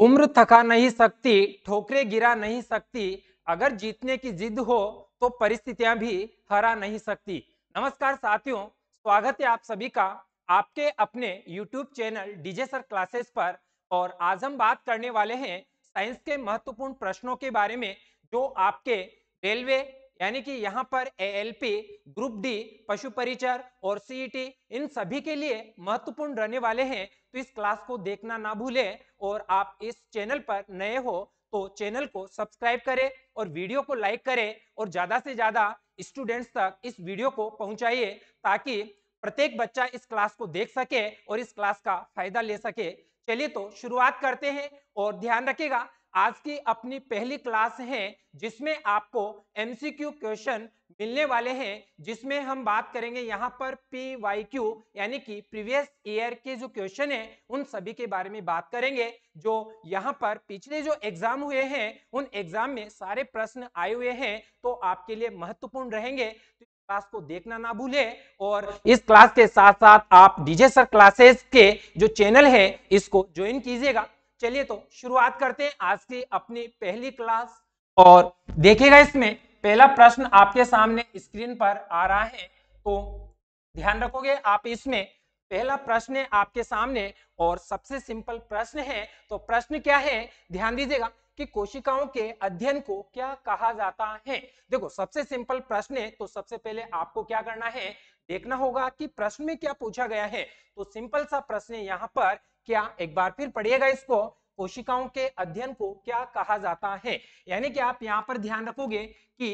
उम्र थका नहीं सकती ठोकरे गिरा नहीं सकती अगर जीतने की जिद हो तो परिस्थितियां भी हरा नहीं सकती नमस्कार साथियों स्वागत है आप सभी का आपके अपने YouTube channel DJ sir classes पर और आज हम बात करने वाले हैं साइंस के महत्वपूर्ण प्रश्नों के बारे में जो आपके रेलवे यानी कि यहाँ पर एएलपी, ग्रुप डी पशु परिचर और सीई e इन सभी के लिए महत्वपूर्ण रहने वाले हैं तो इस क्लास को देखना ना भूले और आप इस चैनल पर नए हो तो चैनल को सब्सक्राइब करें और वीडियो को लाइक करें और ज्यादा से ज्यादा स्टूडेंट्स तक इस वीडियो को पहुंचाइए ताकि प्रत्येक बच्चा इस क्लास को देख सके और इस क्लास का फायदा ले सके चलिए तो शुरुआत करते हैं और ध्यान रखेगा आज की अपनी पहली क्लास है जिसमें आपको एमसीक्यू क्वेश्चन मिलने वाले हैं जिसमें हम बात करेंगे यहाँ पर पी वाई क्यू यानी कि प्रीवियस ईयर के जो क्वेश्चन है उन सभी के बारे में बात करेंगे जो यहाँ पर पिछले जो एग्जाम हुए हैं उन एग्जाम में सारे प्रश्न आए हुए हैं तो आपके लिए महत्वपूर्ण रहेंगे तो क्लास को देखना ना भूले और इस क्लास के साथ साथ आप डीजे सर क्लासेस के जो चैनल है इसको ज्वाइन कीजिएगा चलिए तो शुरुआत करते हैं आज की अपनी पहली क्लास और देखिएगा इसमें पहला प्रश्न आपके सामने स्क्रीन पर आ रहा है तो ध्यान रखोगे आप इसमें पहला प्रश्न है आपके सामने और सबसे सिंपल प्रश्न है तो प्रश्न क्या है ध्यान दीजिएगा कि कोशिकाओं के अध्ययन को क्या कहा जाता है देखो सबसे सिंपल प्रश्न है तो सबसे पहले आपको क्या करना है देखना होगा कि प्रश्न में क्या पूछा गया है तो सिंपल सा प्रश्न यहाँ पर क्या एक बार फिर पढ़िएगा इसको कोशिकाओं के अध्ययन को क्या कहा जाता है यानी कि आप यहाँ पर ध्यान रखोगे कि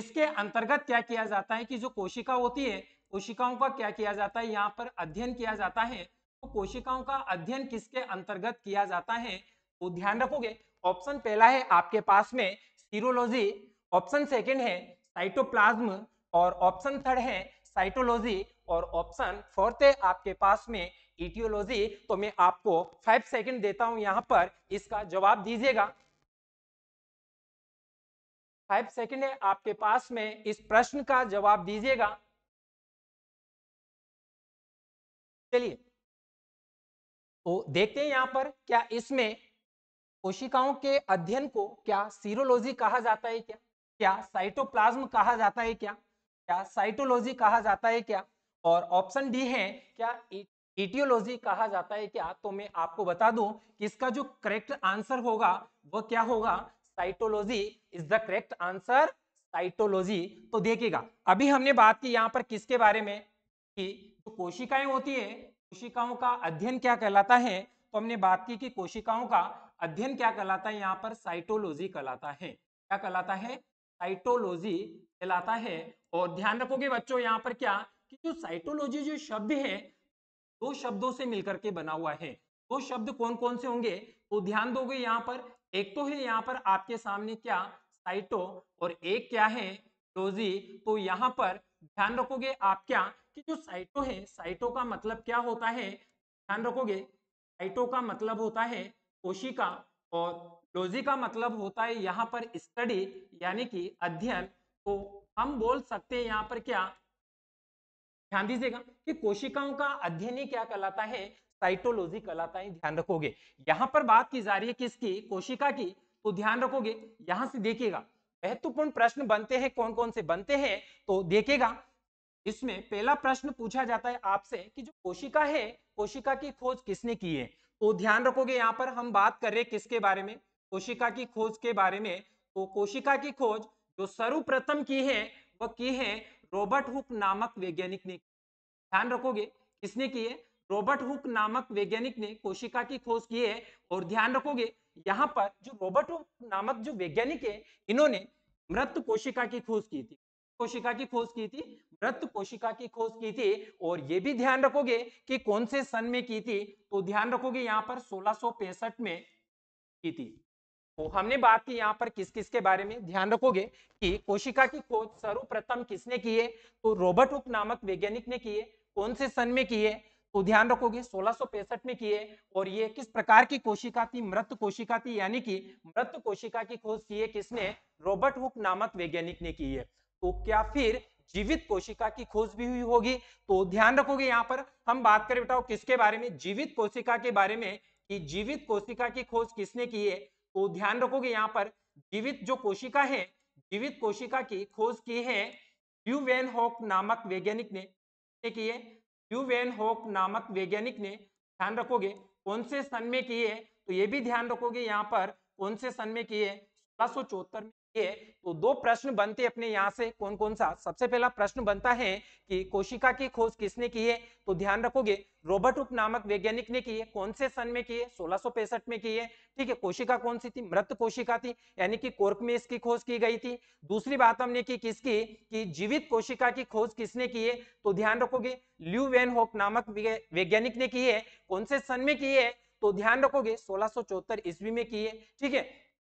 इसके अंतर्गत क्या किया जाता है कि जो कोशिका होती है कोशिकाओं का क्या किया जाता है यहाँ पर अध्ययन किया जाता है तो कोशिकाओं का अध्ययन किसके अंतर्गत किया जाता है वो तो ध्यान रखोगे ऑप्शन पहला है आपके पास में सीरोलॉजी ऑप्शन सेकेंड है साइटोप्लाज्म और ऑप्शन थर्ड है साइटोलॉजी और ऑप्शन फोर्थ है आपके पास में इटियोलॉजी तो मैं आपको फाइव सेकेंड देता हूं यहां पर इसका जवाब दीजिएगा फाइव सेकंड है आपके पास में इस प्रश्न का जवाब दीजिएगा चलिए तो देखते हैं यहां पर क्या इसमें कोशिकाओं के अध्ययन को क्या सीरोलॉजी कहा जाता है क्या क्या साइटोप्लाज्म कहा जाता है क्या क्या साइटोलॉजी कहा जाता है क्या और ऑप्शन डी है क्या इटियोलॉजी कहा जाता है क्या तो मैं आपको बता दूं कि इसका जो करेक्ट आंसर होगा वो क्या होगा cytology is the correct answer cytology तो देखिएगा अभी हमने बात की यहाँ पर किसके बारे में कि जो कोशिकाएं होती है कोशिकाओं का अध्ययन क्या कहलाता है तो हमने बात की कि कोशिकाओं का अध्ययन क्या कहलाता है यहाँ पर साइटोलॉजी कहलाता है क्या कहलाता है साइटोलॉजी कहलाता है और ध्यान रखोगे बच्चों यहाँ पर क्या कि जो साइटोलॉजी जो शब्द है दो शब्दों से मिलकर के बना हुआ है दो शब्द कौन कौन से होंगे तो ध्यान दोगे यहाँ पर एक तो है यहाँ पर आपके सामने क्या साइटो और एक क्या है डोजी तो यहाँ पर ध्यान रखोगे आप क्या कि जो साइटो है साइटो का मतलब क्या होता है ध्यान रखोगे साइटो का मतलब होता है कोशिका और डोजी का मतलब होता है यहाँ पर स्टडी यानी कि अध्ययन तो हम बोल सकते हैं यहाँ पर क्या ध्यान दीजिएगा कि कोशिकाओं का अध्ययन ही क्या कहलाता है साइटोलॉजी कहलाता है ध्यान रखोगे यहां पर बात की जा रही है किसकी कोशिका की तो ध्यान रखोगे यहां से देखिएगा महत्वपूर्ण प्रश्न बनते हैं कौन कौन से बनते हैं तो देखिएगा इसमें पहला प्रश्न पूछा जाता है आपसे कि जो कोशिका है कोशिका की खोज किसने की है तो ध्यान रखोगे यहाँ पर हम बात कर रहे किसके बारे में कोशिका की खोज के बारे में तो कोशिका की खोज जो सर्वप्रथम की है वह की है रॉबर्ट हुक नामक वैज्ञानिक ने ध्यान रखोगे किसने की है रॉबर्ट हुक नामक वैज्ञानिक ने कोशिका की खोज की है और ध्यान रखोगे यहाँ पर जो रॉबर्ट हुक नामक जो वैज्ञानिक है इन्होंने मृत कोशिका की खोज की थी कोशिका की खोज की थी मृत कोशिका की खोज की थी और ये भी ध्यान रखोगे कि कौन से सन में की थी तो ध्यान रखोगे यहाँ पर सोलह में की थी तो हमने बात की यहाँ पर किस किस के बारे में ध्यान रखोगे कि कोशिका की खोज सर्वप्रथम किसने की है तो रॉबर्ट हुक नामक वैज्ञानिक ने की है कौन से सन में किए तो ध्यान रखोगे सोलह में किए और ये किस प्रकार की कोशिका थी मृत कोशिका थी यानी कि मृत कोशिका की खोज की है किसने रॉबर्ट हुक नामक वैज्ञानिक ने की है तो क्या फिर जीवित कोशिका की खोज भी हुई होगी तो ध्यान रखोगे यहाँ पर हम बात करें बताओ किसके बारे में जीवित कोशिका के बारे में कि जीवित कोशिका की खोज किसने की है तो ध्यान रखोगे यहाँ पर जीवित जो कोशिका है जीवित कोशिका की खोज की है ड्यूवेन हॉक नामक वैज्ञानिक ने किए यू वेन होक नामक वैज्ञानिक ने ध्यान रखोगे कौन से सन में किए तो ये भी ध्यान रखोगे यहाँ पर कौन से सन में किए सोलह में ये तो दो प्रश्न बनते अपने यहाँ से कौन कौन सा सबसे पहला प्रश्न बनता है कि कोशिका की खोज किसने की है तो ध्यान रखोगे रोबर्ट उप नामक वैज्ञानिक ने की है कौन से सन में की है सोलह में की है ठीक है कोशिका कौन सी थी मृत कोशिका थी यानी कि कोर्क में इसकी खोज की गई थी दूसरी बात हमने की किसकी कि जीवित कोशिका की खोज किसने की है तो ध्यान रखोगे ल्यू वेन होक नामक वैज्ञानिक ने की है कौन से सन में की है तो ध्यान रखोगे सोलह ईस्वी में की है ठीक है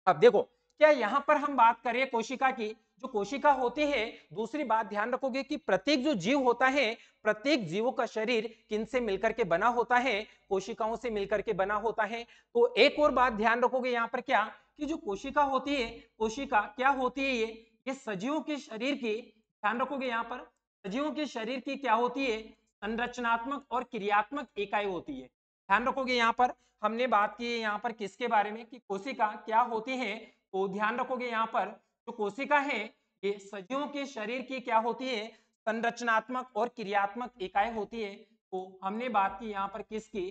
अब देखो क्या यहां पर हम बात करें कोशिका की जो कोशिका होती है दूसरी बात ध्यान रखोगे कि प्रत्येक जो जीव होता है प्रत्येक जीवों का शरीर किन से मिलकर के बना होता है कोशिकाओं से मिलकर के बना होता है तो एक और बात ध्यान रखोगे यहाँ पर क्या कि जो कोशिका होती है कोशिका क्या होती है ये ये सजीवों के शरीर की ध्यान रखोगे यहाँ पर सजीवों के शरीर की क्या होती है संरचनात्मक और क्रियात्मक इकाई होती है ध्यान रखोगे यहाँ पर हमने बात की है यहाँ पर किसके बारे में कि कोशिका क्या होती है तो ध्यान रखोगे यहाँ पर जो कोशिका है ये सजीवों के शरीर की क्या होती है संरचनात्मक और क्रियात्मक इकाई होती है तो हमने बात की यहाँ पर किसकी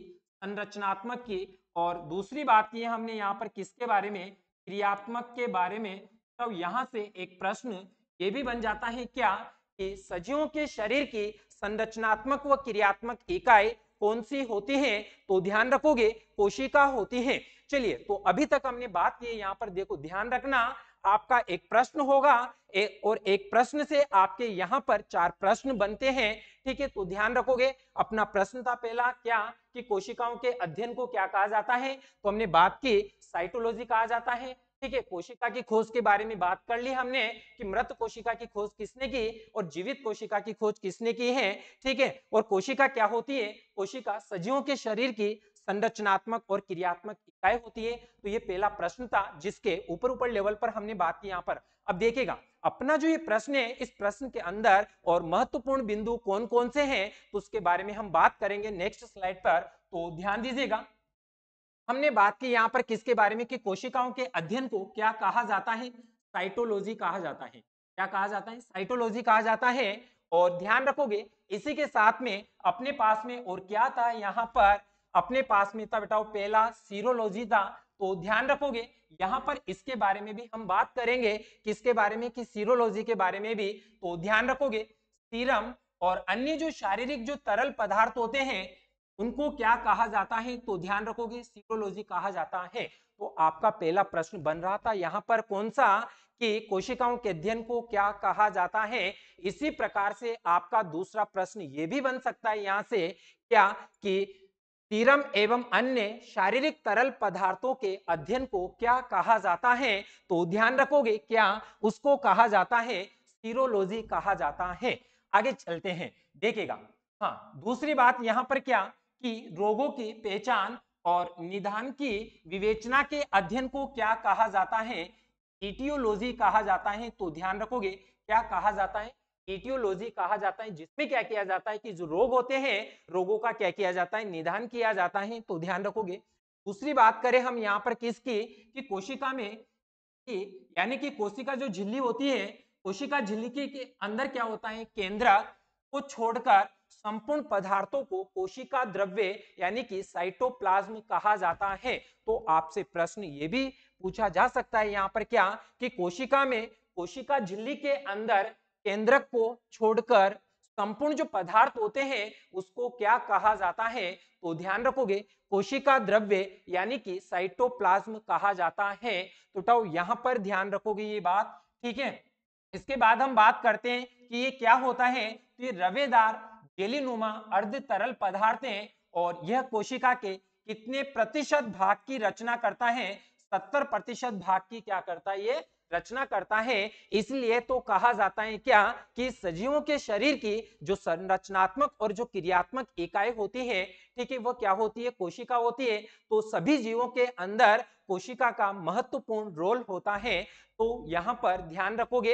संरचनात्मक की और दूसरी बात की हमने यहाँ पर किसके बारे में क्रियात्मक के बारे में तब तो यहाँ से एक प्रश्न ये भी बन जाता है क्या कि सजीवों के शरीर की संरचनात्मक व क्रियात्मक इकाई कौन सी होती है तो ध्यान रखोगे कोशिका होती है चलिए तो अभी तक हमने बात की यहाँ पर देखो ध्यान रखना आपका एक प्रश्न होगा ए, और एक प्रश्न से आपके यहाँ पर चार प्रश्न बनते हैं ठीक है तो ध्यान रखोगे अपना प्रश्न था पहला क्या कि कोशिकाओं के अध्ययन को क्या कहा जाता है तो हमने बात की साइटोलॉजी कहा जाता है ठीक है कोशिका की खोज के बारे में बात कर ली हमने कि मृत कोशिका की खोज किसने की और जीवित कोशिका की खोज किसने की है ठीक है और कोशिका क्या होती है कोशिका सजीवों के शरीर की संरचनात्मक और क्रियात्मक इकाई होती है तो ये पहला प्रश्न था जिसके ऊपर ऊपर लेवल पर हमने बात की यहाँ पर अब देखिएगा अपना जो ये प्रश्न है इस प्रश्न के अंदर और महत्वपूर्ण बिंदु कौन कौन से हैं तो उसके बारे में हम बात करेंगे नेक्स्ट स्लाइड पर तो ध्यान दीजिएगा हमने बात की यहाँ पर किसके बारे में कि कोशिकाओं के अध्ययन को क्या कहा जाता है साइटोलॉजी कहा जाता है क्या कहा जाता है साइटोलॉजी कहा जाता है और ध्यान रखोगे इसी के साथ में अपने पास में और क्या था यहाँ पर अपने पास में था बेटाओ पहला सीरोलॉजी था तो ध्यान रखोगे यहाँ पर इसके बारे में भी हम बात करेंगे किसके बारे में कि सीरोलॉजी के बारे में भी तो ध्यान रखोगे सीरम और अन्य जो शारीरिक जो तरल पदार्थ होते हैं उनको क्या कहा जाता है तो ध्यान रखोगे सीरोलॉजी कहा जाता है तो आपका पहला प्रश्न बन रहा था यहाँ पर कौन सा कि कोशिकाओं के अध्ययन को क्या कहा जाता है इसी प्रकार से आपका दूसरा प्रश्न ये भी बन सकता है यहाँ से क्या कि सीरम एवं अन्य शारीरिक तरल पदार्थों के अध्ययन को क्या कहा जाता है तो ध्यान रखोगे क्या उसको कहा जाता है सीरोलॉजी कहा जाता है आगे चलते हैं देखेगा हाँ दूसरी बात यहाँ पर क्या कि रोगों की पहचान और निदान की विवेचना के अध्ययन को क्या कहा जाता है इटियोलॉजी कहा जाता है तो ध्यान रखोगे क्या कहा जाता है इटियोलॉजी कहा जाता है जिसमें क्या किया जाता है कि जो रोग होते हैं रोगों का क्या किया जाता है निदान किया जाता है तो ध्यान रखोगे दूसरी बात करें हम यहाँ पर किसकी कि कोशिका में यानी कि कोशिका जो झिल्ली होती है कोशिका झिल्ली के अंदर क्या होता है केंद्र को छोड़कर संपूर्ण पदार्थों को कोशिका द्रव्य यानी कि साइटोप्लाज्म कहा जाता है तो आपसे प्रश्न ये भी पूछा जा सकता है यहाँ पर क्या कि कोशिका में कोशिका झिल्ली के अंदर केंद्रक को छोड़कर संपूर्ण जो पदार्थ होते हैं उसको क्या कहा जाता है तो ध्यान रखोगे कोशिका द्रव्य यानी कि साइटोप्लाज्म कहा जाता है तो टाओ यहां पर ध्यान रखोगे ये बात ठीक है इसके बाद हम बात करते हैं कि ये क्या होता है तो ये रवेदार जेलीनुमा अर्ध तरल पदार्थ है और यह कोशिका के कितने प्रतिशत भाग की रचना करता है सत्तर प्रतिशत भाग की क्या करता है ये रचना करता है इसलिए तो कहा जाता है क्या कि सजीवों के शरीर की जो संरचनात्मक और जो क्रियात्मक इकाई होती है ठीक है वो क्या होती है कोशिका होती है तो सभी जीवों के अंदर कोशिका का महत्वपूर्ण रोल होता है तो यहाँ पर ध्यान रखोगे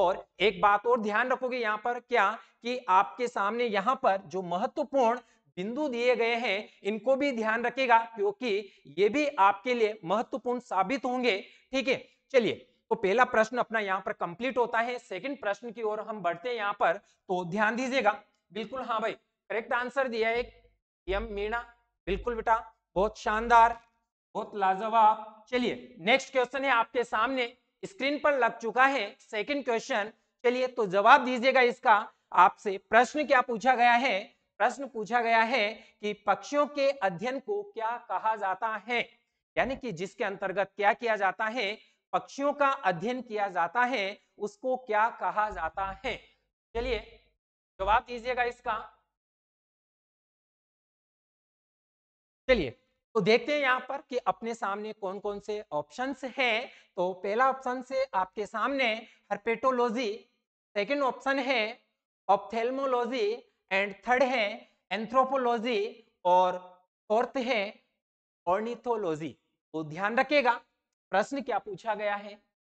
और एक बात और ध्यान रखोगे यहाँ पर क्या कि आपके सामने यहाँ पर जो महत्वपूर्ण बिंदु दिए गए हैं इनको भी ध्यान रखेगा क्योंकि ये भी आपके लिए महत्वपूर्ण साबित होंगे ठीक है चलिए तो पहला प्रश्न अपना यहाँ पर कंप्लीट होता है सेकंड प्रश्न की ओर हम बढ़ते हैं यहाँ पर तो ध्यान दीजिएगा बिल्कुल हाँ भाई करेक्ट आंसर दिया एक यम मीणा बिल्कुल बेटा बहुत शानदार बहुत लाजवाब चलिए नेक्स्ट क्वेश्चन है आपके सामने स्क्रीन पर लग चुका है सेकंड क्वेश्चन चलिए तो जवाब दीजिएगा इसका आपसे प्रश्न क्या पूछा गया है प्रश्न पूछा गया है कि पक्षियों के अध्ययन को क्या कहा जाता है यानी कि जिसके अंतर्गत क्या किया जाता है पक्षियों का अध्ययन किया जाता है उसको क्या कहा जाता है चलिए जवाब दीजिएगा इसका चलिए तो देखते हैं यहाँ पर कि अपने सामने कौन कौन से ऑप्शंस हैं तो पहला ऑप्शन से आपके सामने हर्पेटोलॉजी सेकेंड ऑप्शन है ऑप्थेलमोलॉजी एंड थर्ड है एंथ्रोपोलॉजी और फोर्थ है ऑर्निथोलॉजी तो ध्यान रखेगा प्रश्न क्या पूछा गया है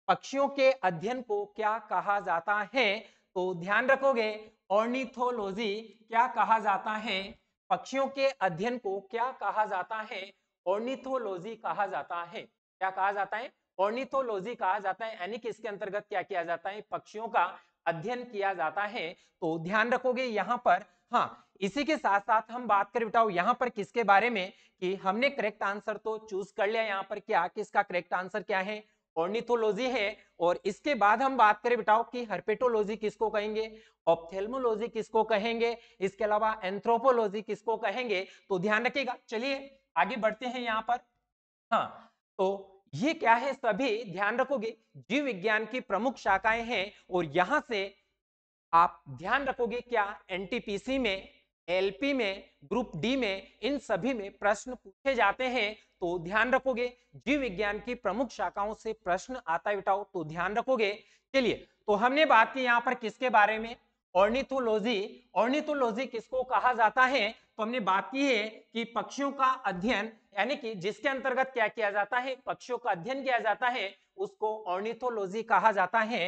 पक्षियों के अध्ययन को क्या कहा जाता है तो ध्यान रखोगे ऑर्निथोलॉजी क्या कहा जाता है पक्षियों के अध्ययन को क्या कहा जाता है ऑर्निथोलॉजी कहा जाता है क्या कहा जाता है ऑर्निथोलॉजी कहा जाता है यानी कि इसके अंतर्गत क्या किया जाता है पक्षियों का अध्ययन किया जाता है तो ध्यान रखोगे यहाँ पर हाँ इसी के साथ साथ हम बात कर बिटाओ यहाँ पर किसके बारे में कि हमने करेक्ट आंसर तो चूज कर लिया यहाँ पर क्या किसका करेक्ट आंसर क्या है ऑर्निथोलॉजी है और इसके बाद हम बात करें बेटा कि हर्पेटोलॉजी किसको कहेंगे ऑप्थेलमोलॉजी किसको कहेंगे इसके अलावा एंथ्रोपोलॉजी किसको कहेंगे तो ध्यान रखिएगा चलिए आगे बढ़ते हैं यहाँ पर हाँ तो ये क्या है सभी ध्यान रखोगे जीव विज्ञान की प्रमुख शाखाएं हैं और यहां से आप ध्यान रखोगे क्या एनटीपीसी में एलपी में ग्रुप डी में इन सभी में प्रश्न पूछे जाते हैं तो ध्यान रखोगे जीव विज्ञान की प्रमुख शाखाओं से प्रश्न आता है बेटाओ तो ध्यान रखोगे चलिए तो हमने बात की यहाँ पर किसके बारे में ऑर्निथोलॉजी ऑर्निथोलॉजी किसको कहा जाता है तो हमने बात की है कि पक्षियों का अध्ययन यानी कि जिसके अंतर्गत क्या किया जाता है पक्षियों का अध्ययन किया जाता है उसको ऑर्निथोलॉजी कहा जाता है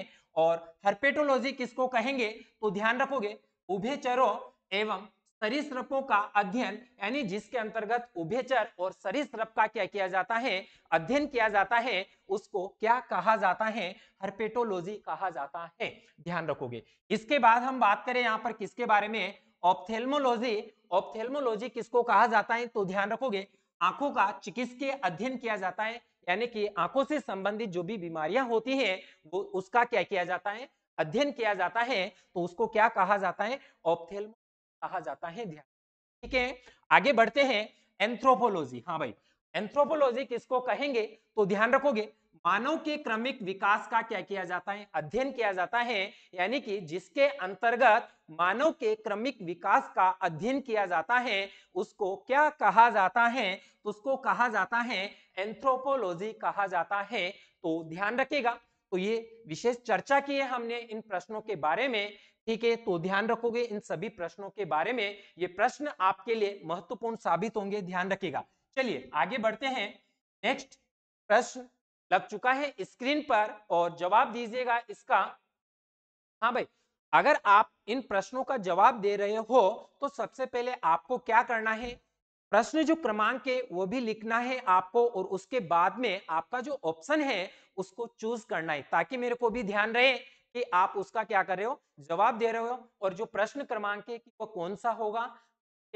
और हर्पेटोलॉजी किसको कहेंगे तो ध्यान रखोगे उभयचरों एवं सरीसृपों का अध्ययन यानी जिसके अंतर्गत उभेचर और सरीसृप का क्या किया जाता है अध्ययन किया जाता है उसको क्या कहा जाता है हर्पेटोलॉजी कहा जाता है ध्यान रखोगे इसके बाद हम बात करें यहाँ पर किसके बारे में ऑप्थेलमोलॉजी ऑप्थेलमोलॉजी किसको कहा जाता है तो ध्यान रखोगे आंखों का चिकित्सकीय अध्ययन किया जाता है यानी कि आंखों से संबंधित जो भी बीमारियां होती है वो उसका क्या किया जाता है अध्ययन किया जाता है तो उसको क्या कहा जाता है ऑप्थेल्मो कहा जाता है ध्यान ठीक है आगे बढ़ते हैं एंथ्रोपोलॉजी हाँ भाई एंथ्रोपोलॉजी किसको कहेंगे तो ध्यान रखोगे मानव के क्रमिक विकास का क्या किया जाता है अध्ययन किया जाता है यानी कि जिसके अंतर्गत मानव के क्रमिक विकास का अध्ययन किया जाता है उसको क्या कहा जाता है तो उसको कहा जाता है एंथ्रोपोलॉजी कहा जाता है तो ध्यान रखेगा तो ये विशेष चर्चा की है हमने इन प्रश्नों के बारे में ठीक है तो ध्यान रखोगे इन सभी प्रश्नों के बारे में ये प्रश्न आपके लिए महत्वपूर्ण साबित होंगे ध्यान रखिएगा चलिए आगे बढ़ते हैं नेक्स्ट प्रश्न लग चुका है स्क्रीन पर और जवाब दीजिएगा इसका हाँ भाई अगर आप इन प्रश्नों का जवाब दे रहे हो तो सबसे पहले आपको क्या करना है प्रश्न जो क्रमांक है वो भी लिखना है आपको और उसके बाद में आपका जो ऑप्शन है उसको चूज करना है ताकि मेरे को भी ध्यान रहे कि आप उसका क्या कर रहे हो जवाब दे रहे हो और जो प्रश्न क्रमांक है कि वो कौन सा होगा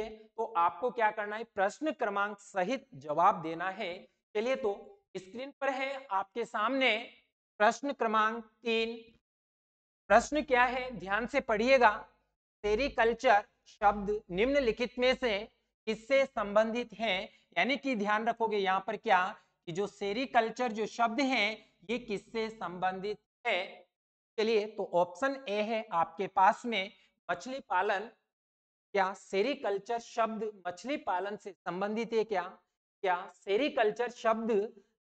तो आपको क्या करना है प्रश्न क्रमांक सहित जवाब देना है चलिए तो स्क्रीन पर है आपके सामने प्रश्न क्रमांक तीन प्रश्न क्या है ध्यान से पढ़िएगा सेरिकल्चर शब्द निम्नलिखित में से किससे संबंधित है यानी कि ध्यान रखोगे यहाँ पर क्या कि जो सेरिकल्चर जो शब्द है ये किससे संबंधित है चलिए तो ऑप्शन ए है आपके पास में मछली पालन क्या सेरिकल्चर शब्द मछली पालन से संबंधित है क्या क्या सेरिकल्चर शब्द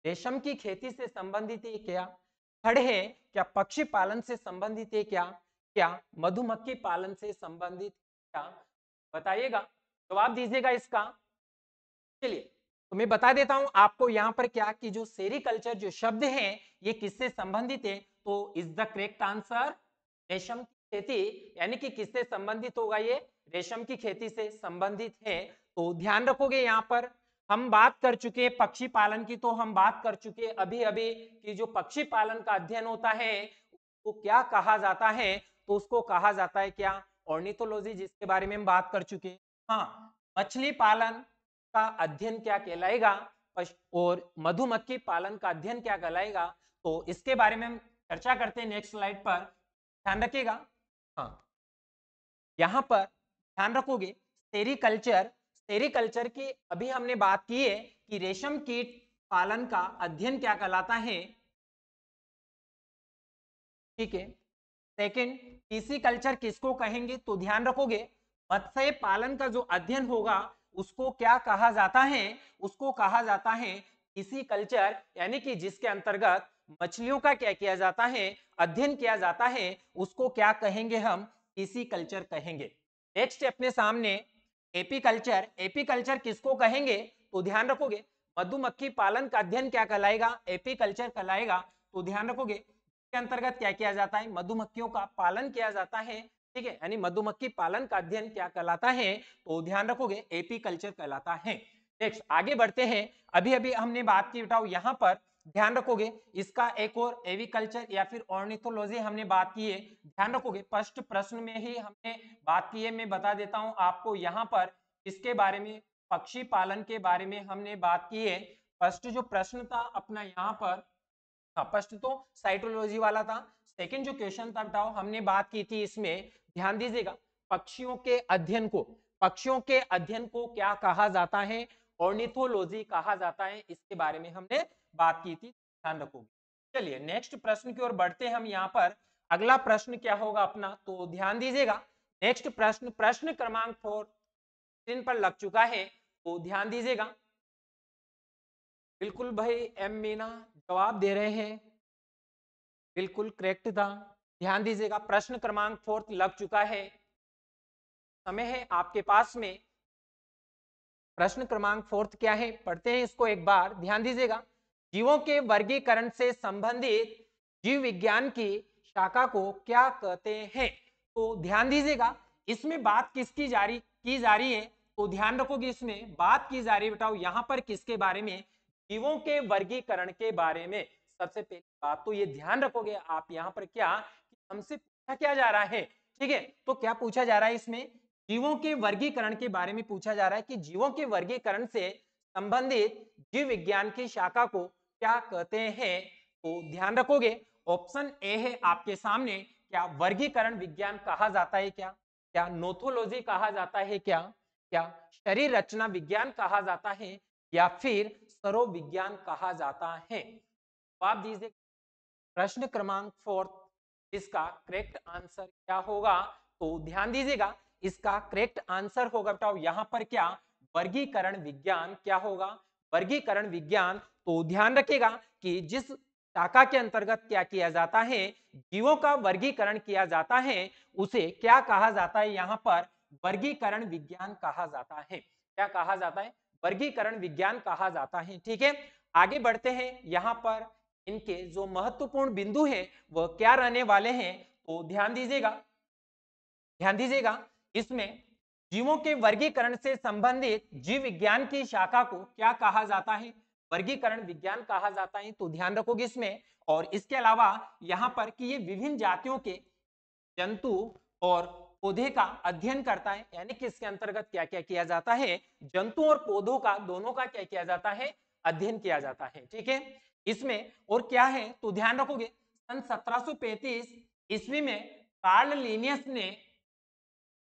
रेशम की खेती से संबंधित है क्या थर्ड है क्या पक्षी पालन से संबंधित है क्या क्या मधुमक्खी पालन से संबंधित क्या बताइएगा जवाब दीजिएगा इसका चलिए तो मैं बता देता हूं आपको यहाँ पर क्या कि जो सेरिकल्चर जो शब्द है ये किससे संबंधित है तो इज द करेक्ट आंसर रेशम की खेती यानी कि किससे संबंधित होगा ये रेशम की खेती से संबंधित है तो ध्यान रखोगे यहाँ पर हम बात कर चुके हैं पक्षी पालन की तो हम बात कर चुके हैं अभी अभी कि जो पक्षी पालन का अध्ययन होता है उसको क्या कहा जाता है तो उसको कहा जाता है क्या ऑर्निथोलॉजी जिसके बारे में हम बात कर चुके हाँ मछली पालन का अध्ययन क्या कहलाएगा और मधुमक्खी पालन का अध्ययन क्या कहलाएगा तो इसके बारे में चर्चा करते हैं नेक्स्ट स्लाइड पर ध्यान रखिएगा हाँ यहाँ पर ध्यान रखोगे सेरिकल्चर सेरिकल्चर की अभी हमने बात की है कि रेशम कीट पालन का अध्ययन क्या कहलाता है ठीक है सेकेंड किसी कल्चर किसको कहेंगे तो ध्यान रखोगे मत्स्य पालन का जो अध्ययन होगा उसको क्या कहा जाता है उसको कहा जाता है किसी कल्चर यानी कि जिसके अंतर्गत मछलियों का क्या किया जाता है अध्ययन किया जाता है उसको क्या कहेंगे हम इसी कल्चर कहेंगे नेक्स्ट अपने सामने एपी कल्चर एपी कल्चर किसको कहेंगे तो ध्यान रखोगे मधुमक्खी पालन का अध्ययन क्या कहलाएगा एपी कल्चर कहलाएगा तो ध्यान रखोगे के अंतर्गत क्या किया जाता है मधुमक्खियों का पालन किया जाता है ठीक है यानी मधुमक्खी पालन का अध्ययन क्या कहलाता है तो ध्यान रखोगे एपी कल्चर कहलाता है नेक्स्ट आगे बढ़ते हैं अभी अभी हमने बात की उठाओ यहाँ पर ध्यान रखोगे इसका एक और एविकल्चर या फिर ऑर्निथोलॉजी हमने बात की है ध्यान रखोगे फर्स्ट प्रश्न में ही हमने बात की है मैं बता देता हूं आपको यहां पर इसके बारे में पक्षी पालन के बारे में हमने बात की है फर्स्ट जो प्रश्न था अपना यहाँ पर हाँ, फर्स्ट तो साइटोलॉजी वाला था सेकेंड जो क्वेश्चन था बताओ हमने बात की थी इसमें ध्यान दीजिएगा पक्षियों के अध्ययन को पक्षियों के अध्ययन को क्या कहा जाता है ऑर्निथोलॉजी कहा जाता है इसके बारे में हमने बात की थी ध्यान रखोगे चलिए नेक्स्ट प्रश्न की ओर बढ़ते हैं हम यहाँ पर अगला प्रश्न क्या होगा अपना तो ध्यान दीजिएगा नेक्स्ट प्रश्न प्रश्न क्रमांक फोर स्क्रीन पर लग चुका है तो ध्यान दीजिएगा बिल्कुल भाई एम मीना जवाब दे रहे हैं बिल्कुल करेक्ट था ध्यान दीजिएगा प्रश्न क्रमांक फोर्थ लग चुका है समय है आपके पास में प्रश्न क्रमांक फोर्थ क्या है पढ़ते हैं इसको एक बार ध्यान दीजिएगा जीवों के वर्गीकरण से संबंधित जीव विज्ञान की शाखा को क्या कहते हैं तो ध्यान दीजिएगा इसमें बात किसकी जारी की जा रही है तो ध्यान रखोगे इसमें बात की जा रही है बताओ यहां पर किसके बारे में जीवों के वर्गीकरण के बारे में सबसे पहली बात तो ये ध्यान रखोगे आप यहाँ पर क्या हमसे पूछा क्या जा रहा है ठीक है तो क्या पूछा जा रहा है इसमें जीवों के वर्गीकरण के बारे में पूछा जा रहा है कि जीवों के वर्गीकरण से संबंधित जीव विज्ञान की शाखा को क्या कहते हैं तो ध्यान रखोगे ऑप्शन ए है आपके सामने क्या वर्गीकरण विज्ञान कहा जाता है क्या क्या नोथोलॉजी कहा जाता है क्या क्या शरीर रचना विज्ञान कहा जाता है या फिर सरो विज्ञान कहा जाता है तो आप दीजिए प्रश्न क्रमांक फोर्थ इसका करेक्ट आंसर क्या होगा तो ध्यान दीजिएगा इसका करेक्ट आंसर होगा बताओ यहाँ पर क्या वर्गीकरण विज्ञान क्या होगा वर्गीकरण विज्ञान तो ध्यान रखेगा कि जिस शाखा के अंतर्गत क्या किया जाता है जीवों का वर्गीकरण किया जाता है उसे क्या कहा जाता है यहाँ पर वर्गीकरण विज्ञान कहा जाता है क्या कहा जाता है वर्गीकरण विज्ञान कहा जाता है ठीक है आगे बढ़ते हैं यहाँ पर इनके जो महत्वपूर्ण बिंदु है वह क्या रहने वाले हैं तो ध्यान दीजिएगा ध्यान दीजिएगा इसमें जीवों के वर्गीकरण से संबंधित जीव विज्ञान की शाखा को क्या कहा जाता है वर्गीकरण विज्ञान कहा जाता है तो ध्यान रखोगे इसमें और इसके अलावा यहाँ पर कि ये विभिन्न जातियों के जंतु और पौधे का अध्ययन करता है यानी कि इसके अंतर्गत क्या क्या किया जाता है जंतु और पौधों का दोनों का क्या किया जाता है अध्ययन किया जाता है ठीक है इसमें और क्या है तो ध्यान रखोगे सन 1735 ईस्वी में कार्ल लीनियस ने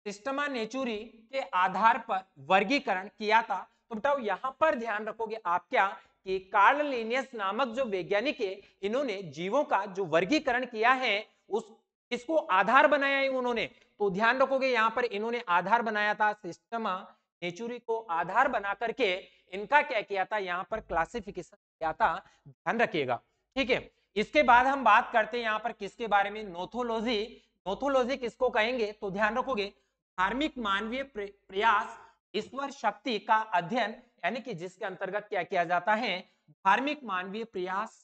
सिस्टमा नेचुरी के आधार पर वर्गीकरण किया था तो बताओ यहां पर ध्यान रखोगे आप क्या कि कार्ल नामक जो वैज्ञानिक है इन्होंने जीवों का जो वर्गीकरण किया है उस इसको आधार बनाया है उन्होंने तो ध्यान रखोगे यहाँ पर इन्होंने आधार बनाया था सिस्टमा नेचुरी को आधार बना करके इनका क्या किया था यहाँ पर क्लासिफिकेशन किया था ध्यान रखिएगा ठीक है इसके बाद हम बात करते हैं यहाँ पर किसके बारे में नोथोलॉजी नोथोलॉजी किसको कहेंगे तो ध्यान रखोगे धार्मिक मानवीय प्रयास ईश्वर शक्ति का अध्ययन यानी कि जिसके अंतर्गत क्या किया जाता है धार्मिक मानवीय प्रयास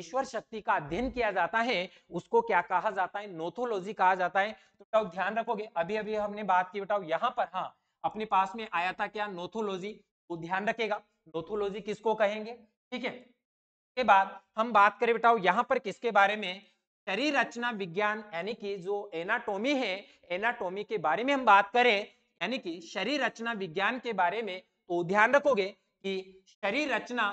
ईश्वर शक्ति का अध्ययन किया जाता है उसको क्या कहा जाता है नोथोलॉजी कहा जाता है तो बेटाओ ध्यान रखोगे अभी अभी हमने बात की बेटाओ यहाँ पर हाँ अपने पास में आया था क्या नोथोलॉजी वो ध्यान रखेगा नोथोलॉजी किसको कहेंगे ठीक है उसके बाद हम बात करें बेटाओ यहाँ पर किसके बारे में शरीर रचना विज्ञान यानी कि जो एनाटोमी है एनाटोमी के बारे में हम बात करें यानी कि शरीर रचना विज्ञान के बारे में तो ध्यान रखोगे कि शरीर रचना